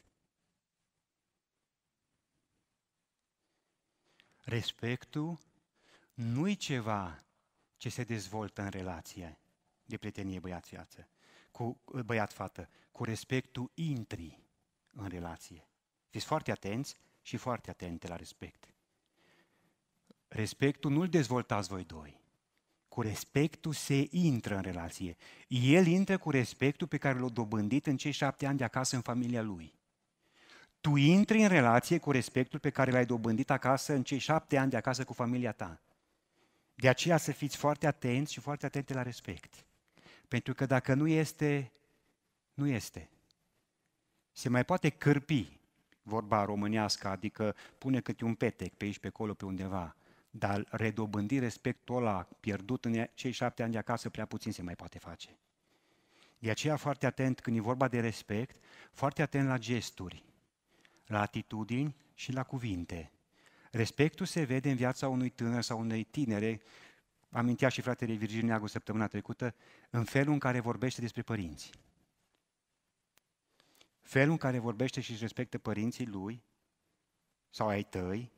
Respectul nu-i ceva ce se dezvoltă în relație de prietenie băiat-fată, cu, băiat-fată. Cu respectul intri în relație. Fiți foarte atenți și foarte atente la respect. Respectul nu-l dezvoltați voi doi. Cu respectul se intră în relație. El intră cu respectul pe care l-a dobândit în cei șapte ani de acasă în familia lui. Tu intri în relație cu respectul pe care l-ai dobândit acasă în cei șapte ani de acasă cu familia ta. De aceea să fiți foarte atenți și foarte atente la respect. Pentru că dacă nu este, nu este. Se mai poate cârpi vorba românească, adică pune câte un petec pe aici, pe acolo, pe undeva. Dar redobândi respectul ăla pierdut în cei șapte ani de acasă prea puțin se mai poate face. De aceea foarte atent când e vorba de respect, foarte atent la gesturi, la atitudini și la cuvinte. Respectul se vede în viața unui tânăr sau unei tinere, amintea și fratele Virgil Neagu săptămâna trecută, în felul în care vorbește despre părinți. Felul în care vorbește și își respectă părinții lui sau ai tăi,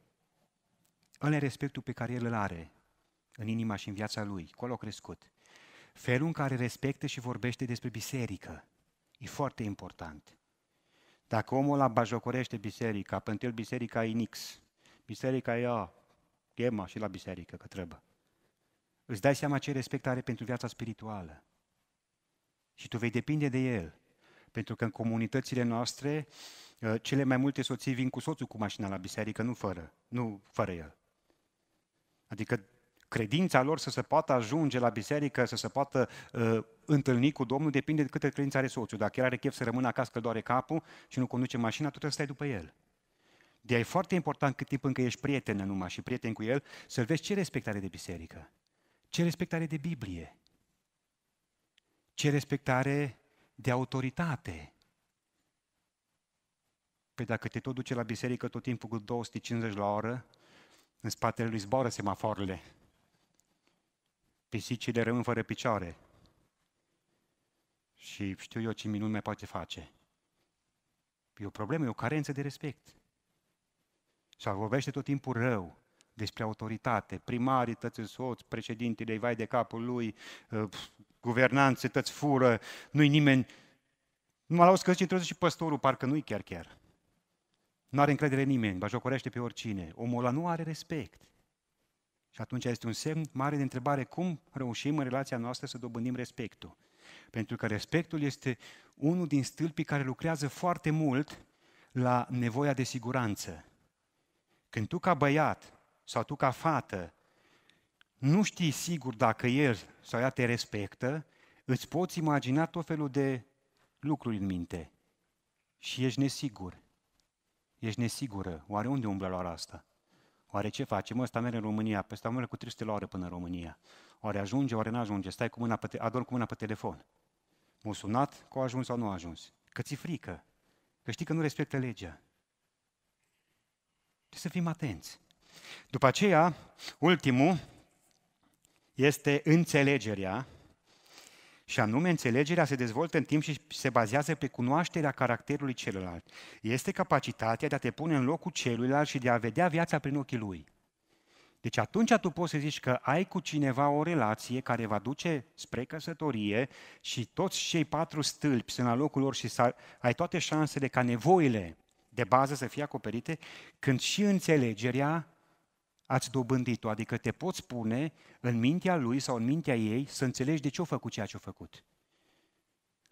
Ăla respectul pe care el îl are în inima și în viața lui, colo crescut. Felul în care respectă și vorbește despre biserică e foarte important. Dacă omul ăla bajocorește biserica, pentru el biserica e nix, biserica e a, gema și la biserică că trebuie. Îți dai seama ce respect are pentru viața spirituală. Și tu vei depinde de el. Pentru că în comunitățile noastre, uh, cele mai multe soții vin cu soțul cu mașina la biserică, nu fără, nu fără el. Adică credința lor să se poată ajunge la biserică, să se poată uh, întâlni cu Domnul, depinde de câtă credință are soțul. Dacă el are chef să rămână acasă că doare capul și nu conduce mașina, tot trebuie să stai după el. De e foarte important cât timp încă ești prieten numai și prieten cu el, să-l vezi ce respectare de biserică, ce respectare de Biblie, ce respectare de autoritate. Păi dacă te tot duce la biserică tot timpul cu 250 la oră, în spatele lui zboară semafoarele. Pisicile rămân fără picioare. Și știu eu ce minuni mai poate face. E o problemă, e o carență de respect. Și vorbește tot timpul rău despre autoritate, primarii tăți soți, președintele, vai de capul lui, ă, guvernanțe tăți fură, nu-i nimeni. Nu mă auzi că zice și păstorul, parcă nu-i chiar chiar. Nu are încredere în nimeni, bajocorește pe oricine. Omul ăla nu are respect. Și atunci este un semn mare de întrebare cum reușim în relația noastră să dobândim respectul. Pentru că respectul este unul din stâlpii care lucrează foarte mult la nevoia de siguranță. Când tu ca băiat sau tu ca fată nu știi sigur dacă el sau ea te respectă, îți poți imagina tot felul de lucruri în minte și ești nesigur ești nesigură, oare unde umblă la ora asta? Oare ce face? Mă, ăsta merge în România, peste păi ăsta merge cu 300 la oră până în România. Oare ajunge, oare n ajunge? Stai cu mâna pe, te- adorm cu mâna pe telefon. M-a sunat că a ajuns sau nu a ajuns. Că ți frică, că știi că nu respectă legea. Trebuie să fim atenți. După aceea, ultimul este înțelegerea, și anume, înțelegerea se dezvoltă în timp și se bazează pe cunoașterea caracterului celălalt. Este capacitatea de a te pune în locul celuilalt și de a vedea viața prin ochii lui. Deci atunci tu poți să zici că ai cu cineva o relație care va duce spre căsătorie și toți cei patru stâlpi sunt la locul lor și ai toate șansele ca nevoile de bază să fie acoperite, când și înțelegerea ați dobândit-o, adică te poți pune în mintea lui sau în mintea ei să înțelegi de ce a făcut ceea ce a făcut.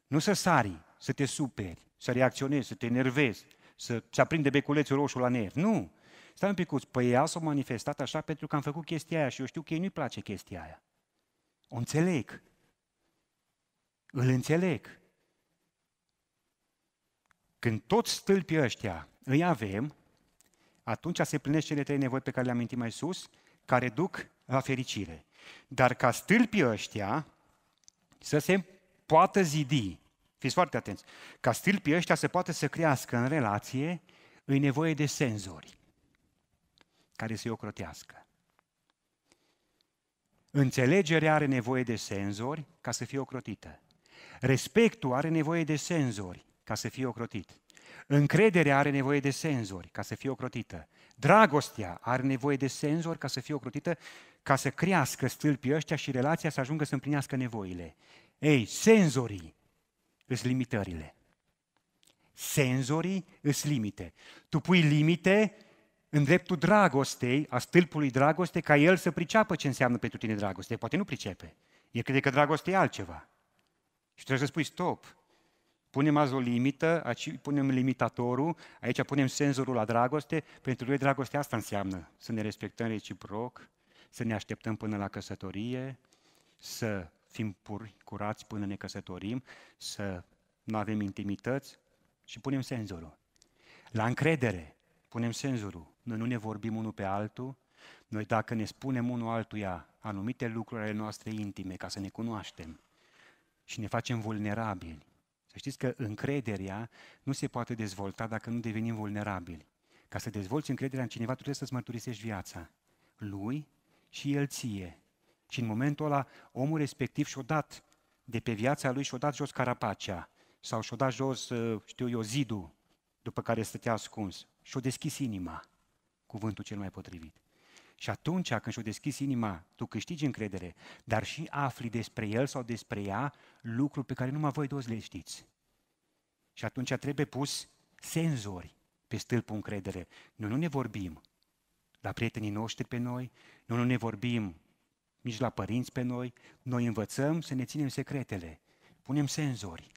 Nu să sari, să te superi, să reacționezi, să te enervezi, să se aprinde beculețul roșu la nervi. Nu! Stai un pic, păi ea s-a manifestat așa pentru că am făcut chestia aia și eu știu că ei nu-i place chestia aia. O înțeleg. Îl înțeleg. Când toți stâlpii ăștia îi avem, atunci se plinesc cele trei nevoi pe care le-am mintit mai sus, care duc la fericire. Dar ca stâlpii ăștia să se poată zidi, fiți foarte atenți, ca stâlpii ăștia să poată să crească în relație, îi nevoie de senzori care să-i ocrotească. Înțelegerea are nevoie de senzori ca să fie ocrotită. Respectul are nevoie de senzori ca să fie ocrotit. Încrederea are nevoie de senzori ca să fie ocrotită. Dragostea are nevoie de senzori ca să fie ocrotită, ca să crească stâlpii ăștia și relația să ajungă să împlinească nevoile. Ei, senzorii îs limitările. Senzorii îs limite. Tu pui limite în dreptul dragostei, a stâlpului dragoste, ca el să priceapă ce înseamnă pentru tine dragoste. Poate nu pricepe. El crede că dragoste e altceva. Și trebuie să spui stop. Punem azi o limită, aici punem limitatorul, aici punem senzorul la dragoste, pentru noi dragostea asta înseamnă să ne respectăm reciproc, să ne așteptăm până la căsătorie, să fim puri, curați până ne căsătorim, să nu avem intimități și punem senzorul. La încredere punem senzorul. Noi nu ne vorbim unul pe altul, noi dacă ne spunem unul altuia anumite lucruri ale noastre intime ca să ne cunoaștem și ne facem vulnerabili, să știți că încrederea nu se poate dezvolta dacă nu devenim vulnerabili. Ca să dezvolți încrederea în cineva, trebuie să-ți mărturisești viața lui și el ție. Și în momentul ăla, omul respectiv și-o dat de pe viața lui și-o dat jos carapacea sau și-o dat jos, ă, știu eu, zidul după care stătea ascuns și-o deschis inima, cuvântul cel mai potrivit. Și atunci când și-o deschizi inima, tu câștigi încredere, dar și afli despre el sau despre ea lucruri pe care numai voi toți le știți. Și atunci trebuie pus senzori pe stâlpul încredere. Noi nu ne vorbim la prietenii noștri pe noi, noi nu ne vorbim nici la părinți pe noi, noi învățăm să ne ținem secretele, punem senzori.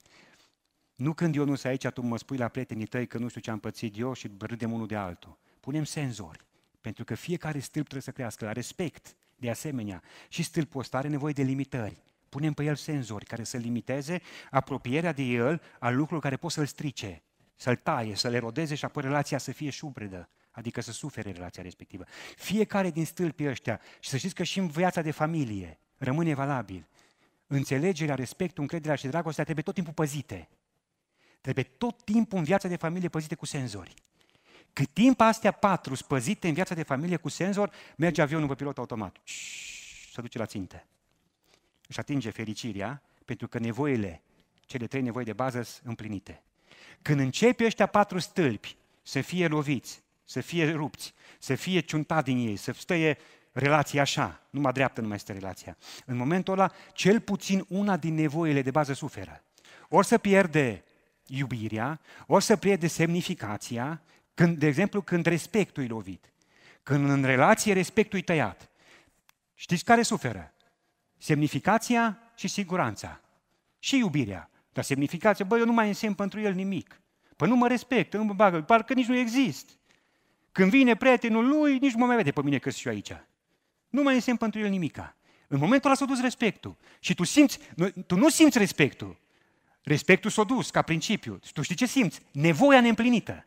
Nu când eu nu sunt aici, tu mă spui la prietenii tăi că nu știu ce am pățit eu și râdem unul de altul. Punem senzori. Pentru că fiecare stâlp trebuie să crească la respect, de asemenea. Și stâlpul ăsta are nevoie de limitări. Punem pe el senzori care să limiteze apropierea de el a lucrurilor care pot să-l strice, să-l taie, să-l erodeze și apoi relația să fie șubredă adică să sufere relația respectivă. Fiecare din stâlpii ăștia, și să știți că și în viața de familie rămâne valabil, înțelegerea, respectul, încrederea și dragostea trebuie tot timpul păzite. Trebuie tot timpul în viața de familie păzite cu senzori. Cât timp astea patru spăzite în viața de familie cu senzor, merge avionul pe pilot automat. Și se duce la ținte. Își atinge fericirea pentru că nevoile, cele trei nevoi de bază sunt împlinite. Când începi ăștia patru stâlpi să fie loviți, să fie rupți, să fie ciuntat din ei, să stăie relația așa, numai dreaptă nu mai este relația. În momentul ăla, cel puțin una din nevoile de bază suferă. Ori să pierde iubirea, ori să pierde semnificația, când, de exemplu, când respectul e lovit, când în relație respectul e tăiat, știți care suferă? Semnificația și siguranța. Și iubirea. Dar semnificația, bă, eu nu mai însemn pentru el nimic. Păi nu mă respect, nu mă bagă, parcă nici nu exist. Când vine prietenul lui, nici nu mă mai vede pe mine că sunt eu aici. Nu mai însemn pentru el nimica. În momentul ăla s-a dus respectul. Și tu simți, nu, tu nu simți respectul. Respectul s-a dus ca principiu. Și tu știi ce simți? Nevoia neîmplinită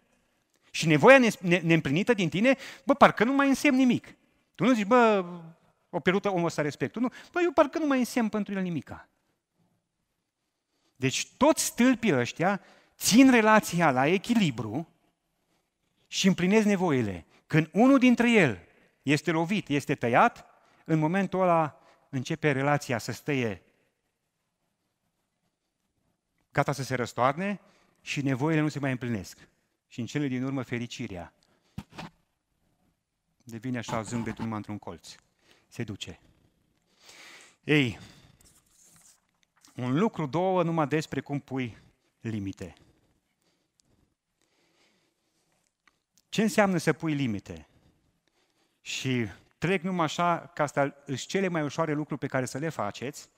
și nevoia neîmplinită din tine, bă, parcă nu mai însemn nimic. Tu nu zici, bă, o perută, omul ăsta respectul. Nu, bă, eu parcă nu mai însemn pentru el nimica. Deci toți stâlpii ăștia țin relația la echilibru și împlinesc nevoile. Când unul dintre el este lovit, este tăiat, în momentul ăla începe relația să stăie gata să se răstoarne și nevoile nu se mai împlinesc și în cele din urmă fericirea. Devine așa zâmbetul numai într-un colț. Se duce. Ei, un lucru, două, numai despre cum pui limite. Ce înseamnă să pui limite? Și trec numai așa ca astea sunt cele mai ușoare lucruri pe care să le faceți,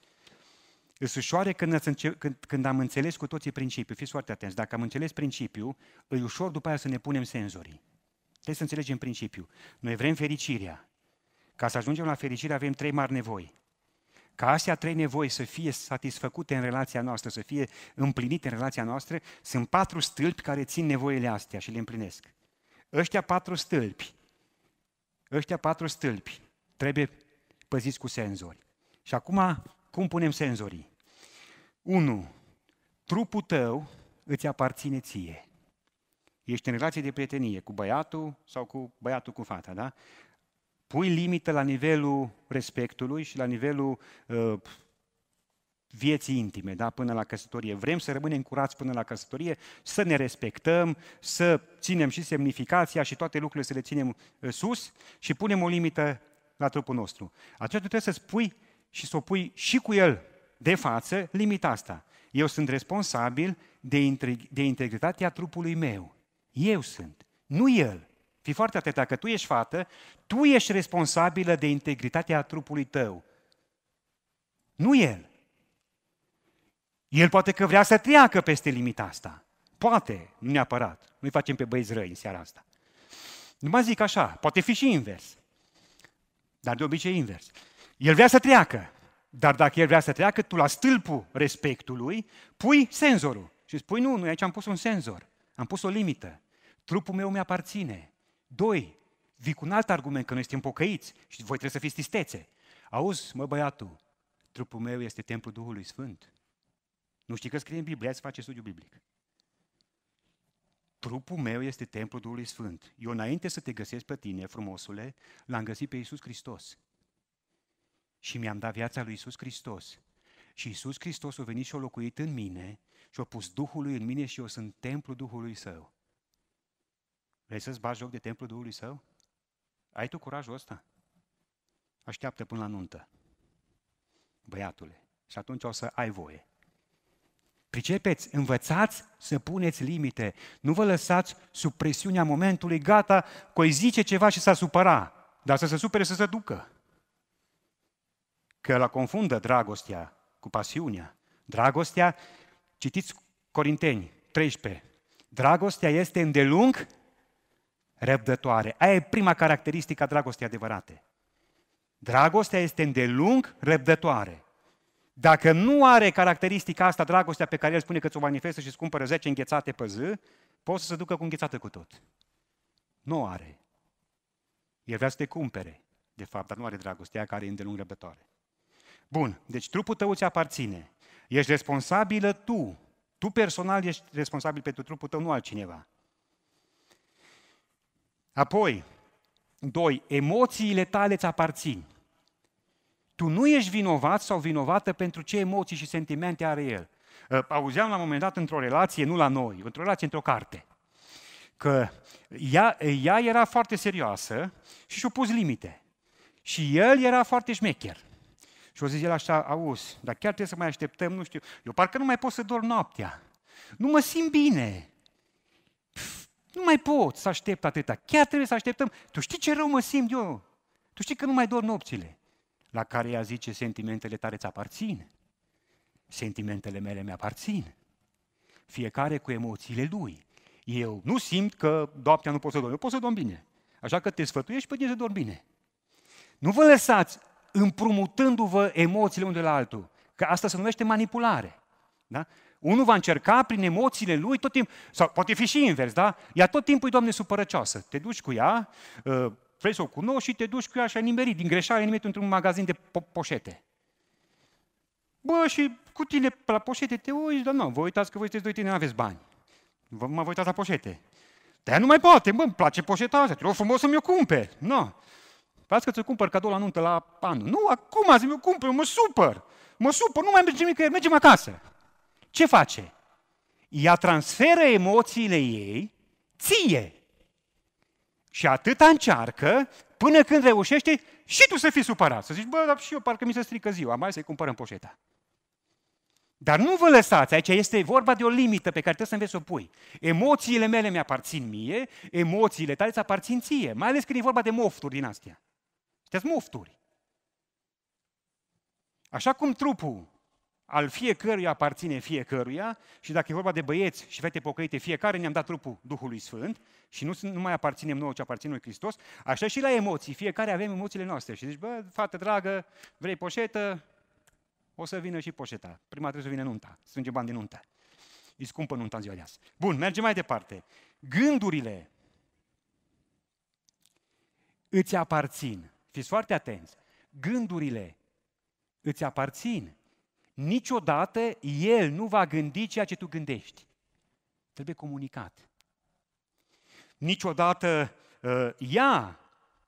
Îs ușoare când, înce- când, când am înțeles cu toții principiul. Fiți foarte atenți. Dacă am înțeles principiul, îi ușor după aia să ne punem senzorii. Trebuie să înțelegem principiul. Noi vrem fericirea. Ca să ajungem la fericire avem trei mari nevoi. Ca astea trei nevoi să fie satisfăcute în relația noastră, să fie împlinite în relația noastră, sunt patru stâlpi care țin nevoile astea și le împlinesc. Ăștia patru stâlpi, ăștia patru stâlpi trebuie păziți cu senzori. Și acum cum punem senzorii? 1. Trupul tău îți aparține ție. Ești în relație de prietenie cu băiatul sau cu băiatul cu fata, da? Pui limită la nivelul respectului și la nivelul uh, vieții intime, da, până la căsătorie. Vrem să rămânem curați până la căsătorie, să ne respectăm, să ținem și semnificația și toate lucrurile să le ținem uh, sus și punem o limită la trupul nostru. Atunci trebuie să spui și să o pui și cu el de față limita asta. Eu sunt responsabil de, integ- de integritatea trupului meu. Eu sunt, nu el. Fii foarte atent, dacă tu ești fată, tu ești responsabilă de integritatea trupului tău. Nu el. El poate că vrea să treacă peste limita asta. Poate, nu neapărat. Nu-i facem pe băieți răi în seara asta. Nu mai zic așa, poate fi și invers. Dar de obicei invers. El vrea să treacă, dar dacă el vrea să treacă, tu la stâlpul respectului pui senzorul. Și spui, nu, nu, aici am pus un senzor, am pus o limită. Trupul meu mi-aparține. Doi, vii cu un alt argument că noi suntem pocăiți și voi trebuie să fiți tistețe. Auzi, mă băiatul, trupul meu este templul Duhului Sfânt. Nu știi că scrie în Biblie, să face studiu biblic. Trupul meu este templul Duhului Sfânt. Eu înainte să te găsesc pe tine, frumosule, l-am găsit pe Iisus Hristos și mi-am dat viața lui Isus Hristos. Și Isus Hristos a venit și a locuit în mine și a pus Duhul lui în mine și eu sunt templu Duhului Său. Vrei să-ți bagi joc de templu Duhului Său? Ai tu curajul ăsta? Așteaptă până la nuntă, băiatule, și atunci o să ai voie. Pricepeți, învățați să puneți limite. Nu vă lăsați sub presiunea momentului, gata, că zice ceva și s-a supăra, dar să se supere să se ducă că la confundă dragostea cu pasiunea. Dragostea, citiți Corinteni 13, dragostea este îndelung răbdătoare. Aia e prima caracteristică a dragostei adevărate. Dragostea este îndelung răbdătoare. Dacă nu are caracteristica asta, dragostea pe care el spune că ți-o manifestă și îți cumpără 10 înghețate pe zi, poți să se ducă cu înghețată cu tot. Nu are. El vrea să te cumpere, de fapt, dar nu are dragostea care e îndelung răbdătoare. Bun, deci trupul tău ți aparține. Ești responsabilă tu. Tu personal ești responsabil pentru trupul tău, nu altcineva. Apoi, doi, emoțiile tale îți aparțin. Tu nu ești vinovat sau vinovată pentru ce emoții și sentimente are el. Ă, auzeam la un moment dat într-o relație, nu la noi, într-o relație într-o carte, că ea, ea era foarte serioasă și și-a pus limite. Și el era foarte șmecher. Și o zice el așa, auzi, dar chiar trebuie să mai așteptăm, nu știu, eu parcă nu mai pot să dorm noaptea. Nu mă simt bine. Pf, nu mai pot să aștept atâta. Chiar trebuie să așteptăm. Tu știi ce rău mă simt eu? Tu știi că nu mai dorm nopțile. La care ea zice, sentimentele tale ți aparțin. Sentimentele mele mi-aparțin. Fiecare cu emoțiile lui. Eu nu simt că noaptea nu pot să dorm. Eu pot să dorm bine. Așa că te sfătuiești pe tine să dormi bine. Nu vă lăsați împrumutându-vă emoțiile unul de la altul. Că asta se numește manipulare. Da? Unul va încerca prin emoțiile lui tot timpul, sau poate fi și invers, da? Ea tot timpul e, Doamne, supărăcioasă. Te duci cu ea, ă, vrei să o cunoști și te duci cu ea și ai nimerit. Din greșeală ai într-un magazin de po- poșete. Bă, și cu tine la poșete te uiți, dar nu, vă uitați că voi sunteți doi tine, nu aveți bani. Vă, mă vă uitați la poșete. Dar nu mai poate, bă, îmi place poșeta asta, trebuie frumos să-mi o cumpe. Nu. No. Vreau că ți cumpăr cadou la nuntă la anul. Nu, acum azi mi-o cumpăr, mă supăr. Mă supăr, nu mai mergem că mergem acasă. Ce face? Ea transferă emoțiile ei ție. Și atâta încearcă până când reușește și tu să fii supărat. Să zici, bă, dar și eu parcă mi se strică ziua, mai să-i cumpărăm poșeta. Dar nu vă lăsați, aici este vorba de o limită pe care trebuie să înveți să o pui. Emoțiile mele mi-aparțin mie, emoțiile tale îți aparțin ție, mai ales când e vorba de mofturi din astea. Sunteți mufturi. Așa cum trupul al fiecăruia aparține fiecăruia și dacă e vorba de băieți și fete pocăite, fiecare ne-am dat trupul Duhului Sfânt și nu, nu mai aparținem nouă ce aparține lui Hristos, așa și la emoții, fiecare avem emoțiile noastre și zici, bă, fată dragă, vrei poșetă? O să vină și poșeta. Prima trebuie să vină nunta, strânge bani din nuntă. E scumpă nunta în ziua de azi. Bun, mergem mai departe. Gândurile îți aparțin. Fiți foarte atenți. Gândurile îți aparțin. Niciodată el nu va gândi ceea ce tu gândești. Trebuie comunicat. Niciodată uh, ea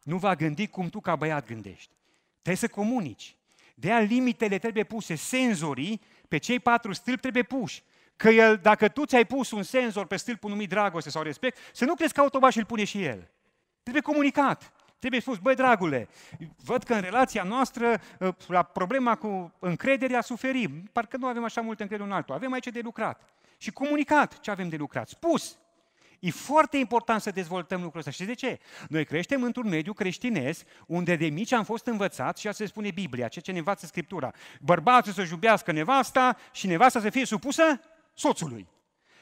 nu va gândi cum tu ca băiat gândești. Trebuie să comunici. De aia limitele trebuie puse, senzorii pe cei patru stâlpi trebuie puși. Că el, dacă tu ți-ai pus un senzor pe stâlpul numit dragoste sau respect, să nu crezi că automat și îl pune și el. Trebuie comunicat. Trebuie spus, băi dragule, văd că în relația noastră, ă, la problema cu încrederea, suferim. Parcă nu avem așa multă încredere în altul. Avem aici de lucrat. Și comunicat ce avem de lucrat. Spus. E foarte important să dezvoltăm lucrul ăsta. Și de ce? Noi creștem într-un mediu creștinesc unde de mici am fost învățați și asta se spune Biblia, ceea ce ne învață Scriptura. Bărbatul să-și iubească nevasta și nevasta să fie supusă soțului.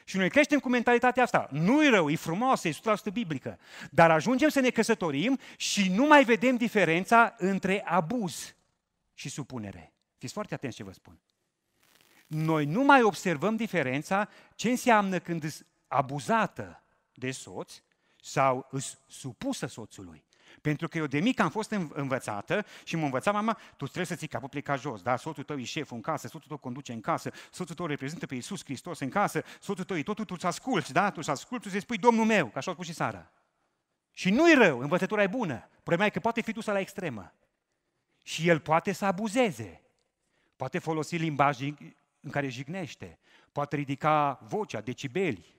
Și noi creștem cu mentalitatea asta. Nu-i rău, e frumoasă, e 100% biblică. Dar ajungem să ne căsătorim și nu mai vedem diferența între abuz și supunere. Fiți foarte atenți ce vă spun. Noi nu mai observăm diferența ce înseamnă când îți abuzată de soț sau îți supusă soțului. Pentru că eu de mic am fost învățată și mă învăța mama, tu trebuie să ții capul plecat jos, da? Soțul tău e șeful în casă, soțul tău conduce în casă, soțul tău reprezintă pe Iisus Hristos în casă, soțul tău e totul, tu să asculți, da? Tu să asculți, tu să spui Domnul meu, ca așa a spus și Sara. Și nu-i rău, învățătura e bună. Problema e că poate fi dusă la extremă. Și el poate să abuzeze. Poate folosi limbaj în care jignește. Poate ridica vocea, decibeli.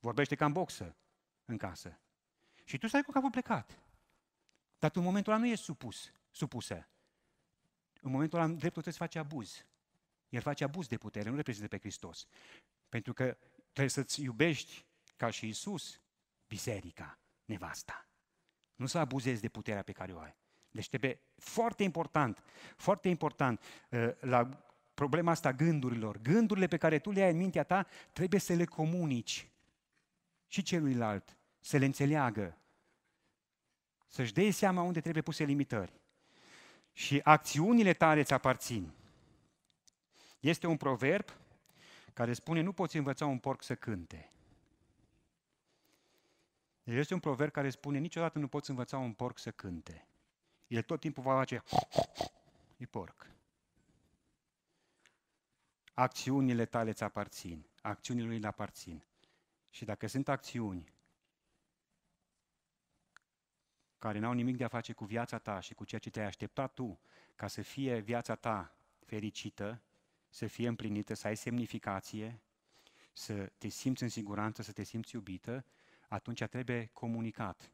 Vorbește ca în boxă, în casă. Și tu stai cu capul plecat. Dar tu în momentul ăla nu ești supus, supusă. În momentul ăla dreptul trebuie să face abuz. El face abuz de putere, nu reprezintă pe Hristos. Pentru că trebuie să-ți iubești, ca și Isus, biserica, nevasta. Nu să abuzezi de puterea pe care o ai. Deci trebuie foarte important, foarte important uh, la problema asta gândurilor. Gândurile pe care tu le ai în mintea ta trebuie să le comunici și celuilalt, să le înțeleagă, să-și dea seama unde trebuie puse limitări. Și acțiunile tale îți aparțin. Este un proverb care spune, nu poți învăța un porc să cânte. este un proverb care spune, niciodată nu poți învăța un porc să cânte. El tot timpul va face, e porc. Acțiunile tale îți aparțin, acțiunile lui îi aparțin. Și dacă sunt acțiuni care n-au nimic de a face cu viața ta și cu ceea ce te-ai așteptat tu ca să fie viața ta fericită, să fie împlinită, să ai semnificație, să te simți în siguranță, să te simți iubită, atunci trebuie comunicat,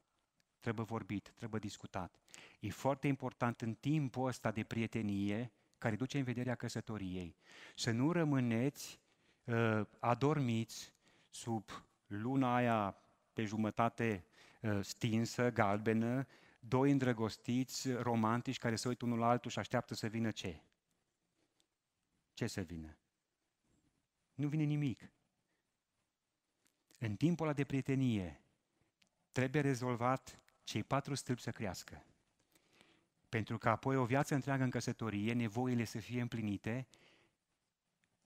trebuie vorbit, trebuie discutat. E foarte important în timpul ăsta de prietenie care duce în vederea căsătoriei să nu rămâneți uh, adormiți sub luna aia pe jumătate Uh, stinsă, galbenă, doi îndrăgostiți, romantici, care se uită unul la altul și așteaptă să vină ce? Ce să vină? Nu vine nimic. În timpul ăla de prietenie trebuie rezolvat cei patru stâlpi să crească. Pentru că apoi o viață întreagă în căsătorie, nevoile să fie împlinite,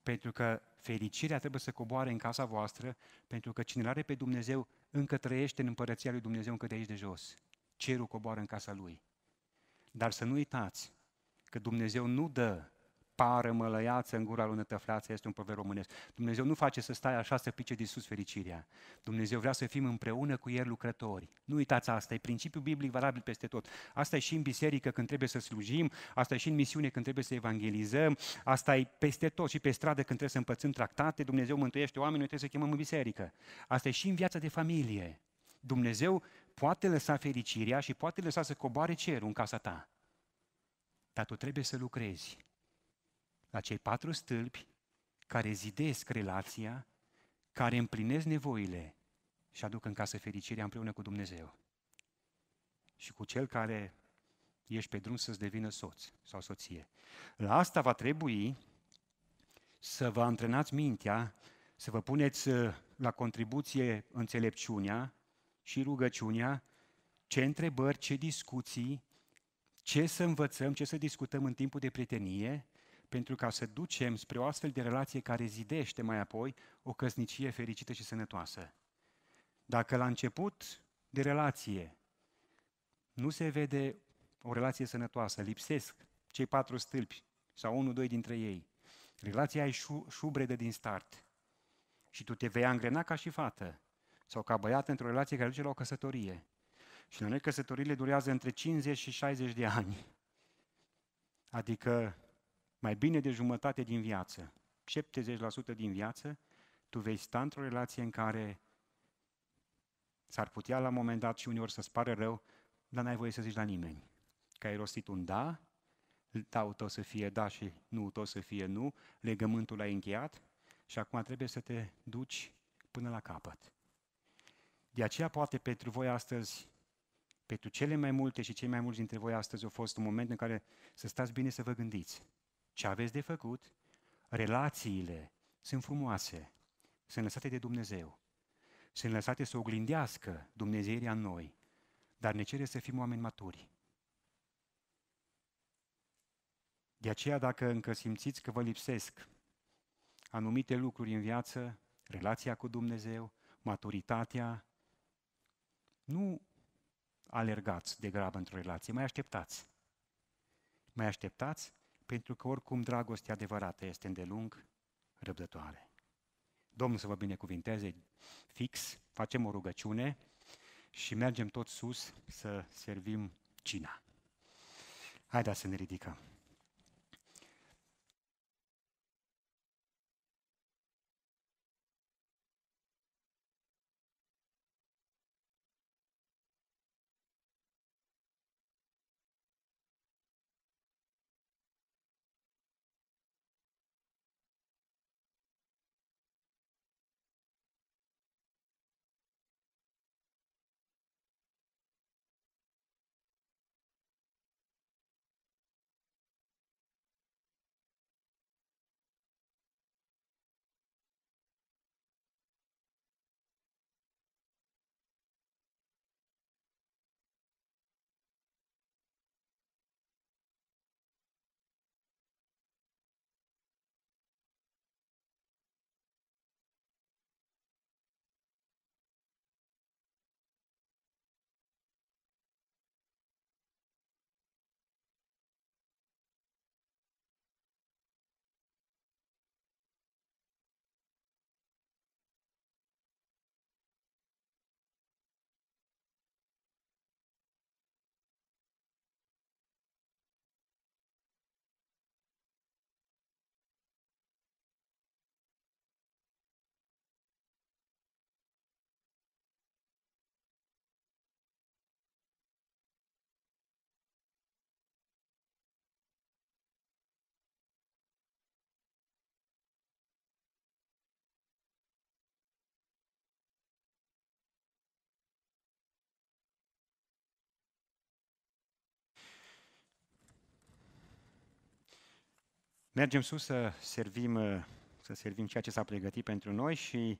pentru că Fericirea trebuie să coboare în casa voastră, pentru că cine are pe Dumnezeu încă trăiește în împărăția lui Dumnezeu încă de aici de jos. Cerul coboară în casa lui. Dar să nu uitați că Dumnezeu nu dă pară mălăiață în gura lui nătăfleață, este un proverb românesc. Dumnezeu nu face să stai așa să pice de sus fericirea. Dumnezeu vrea să fim împreună cu El lucrători. Nu uitați asta, e principiul biblic valabil peste tot. Asta e și în biserică când trebuie să slujim, asta e și în misiune când trebuie să evangelizăm, asta e peste tot și pe stradă când trebuie să împățim tractate, Dumnezeu mântuiește oamenii, noi trebuie să chemăm în biserică. Asta e și în viața de familie. Dumnezeu poate lăsa fericirea și poate lăsa să coboare cerul în casa ta. Dar tu trebuie să lucrezi la cei patru stâlpi care zidesc relația, care împlinesc nevoile și aduc în casă fericirea împreună cu Dumnezeu. Și cu cel care ești pe drum să-ți devină soț sau soție. La asta va trebui să vă antrenați mintea, să vă puneți uh, la contribuție înțelepciunea și rugăciunea, ce întrebări, ce discuții, ce să învățăm, ce să discutăm în timpul de prietenie, pentru ca să ducem spre o astfel de relație care zidește mai apoi o căsnicie fericită și sănătoasă. Dacă la început de relație nu se vede o relație sănătoasă, lipsesc cei patru stâlpi sau unul, doi dintre ei, relația e șu- șubredă din start și tu te vei angrena ca și fată sau ca băiat într-o relație care duce la o căsătorie. Și la noi căsătorile durează între 50 și 60 de ani. Adică mai bine de jumătate din viață, 70% din viață, tu vei sta într-o relație în care s-ar putea la un moment dat și uneori să-ți pare rău, dar n-ai voie să zici la nimeni că ai rostit un da, da tău să fie da și nu tău să fie nu, legământul ai încheiat și acum trebuie să te duci până la capăt. De aceea poate pentru voi astăzi, pentru cele mai multe și cei mai mulți dintre voi astăzi a fost un moment în care să stați bine să vă gândiți ce aveți de făcut, relațiile sunt frumoase, sunt lăsate de Dumnezeu, sunt lăsate să oglindească Dumnezeirea în noi, dar ne cere să fim oameni maturi. De aceea, dacă încă simțiți că vă lipsesc anumite lucruri în viață, relația cu Dumnezeu, maturitatea, nu alergați de grabă într-o relație, mai așteptați. Mai așteptați pentru că oricum dragostea adevărată este îndelung răbdătoare. Domnul să vă binecuvinteze fix, facem o rugăciune și mergem tot sus să servim cina. Haideți să ne ridicăm. Mergem sus să servim, uh, să servim ceea ce s-a pregătit pentru noi și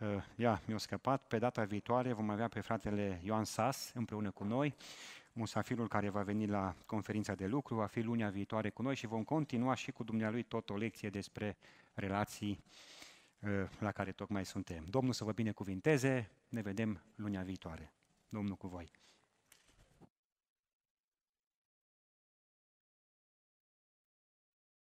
uh, ia, mi-a scăpat, pe data viitoare vom avea pe fratele Ioan Sas împreună cu noi, musafirul care va veni la conferința de lucru, va fi lunia viitoare cu noi și vom continua și cu dumnealui tot o lecție despre relații uh, la care tocmai suntem. Domnul să vă binecuvinteze, ne vedem lunia viitoare. Domnul cu voi!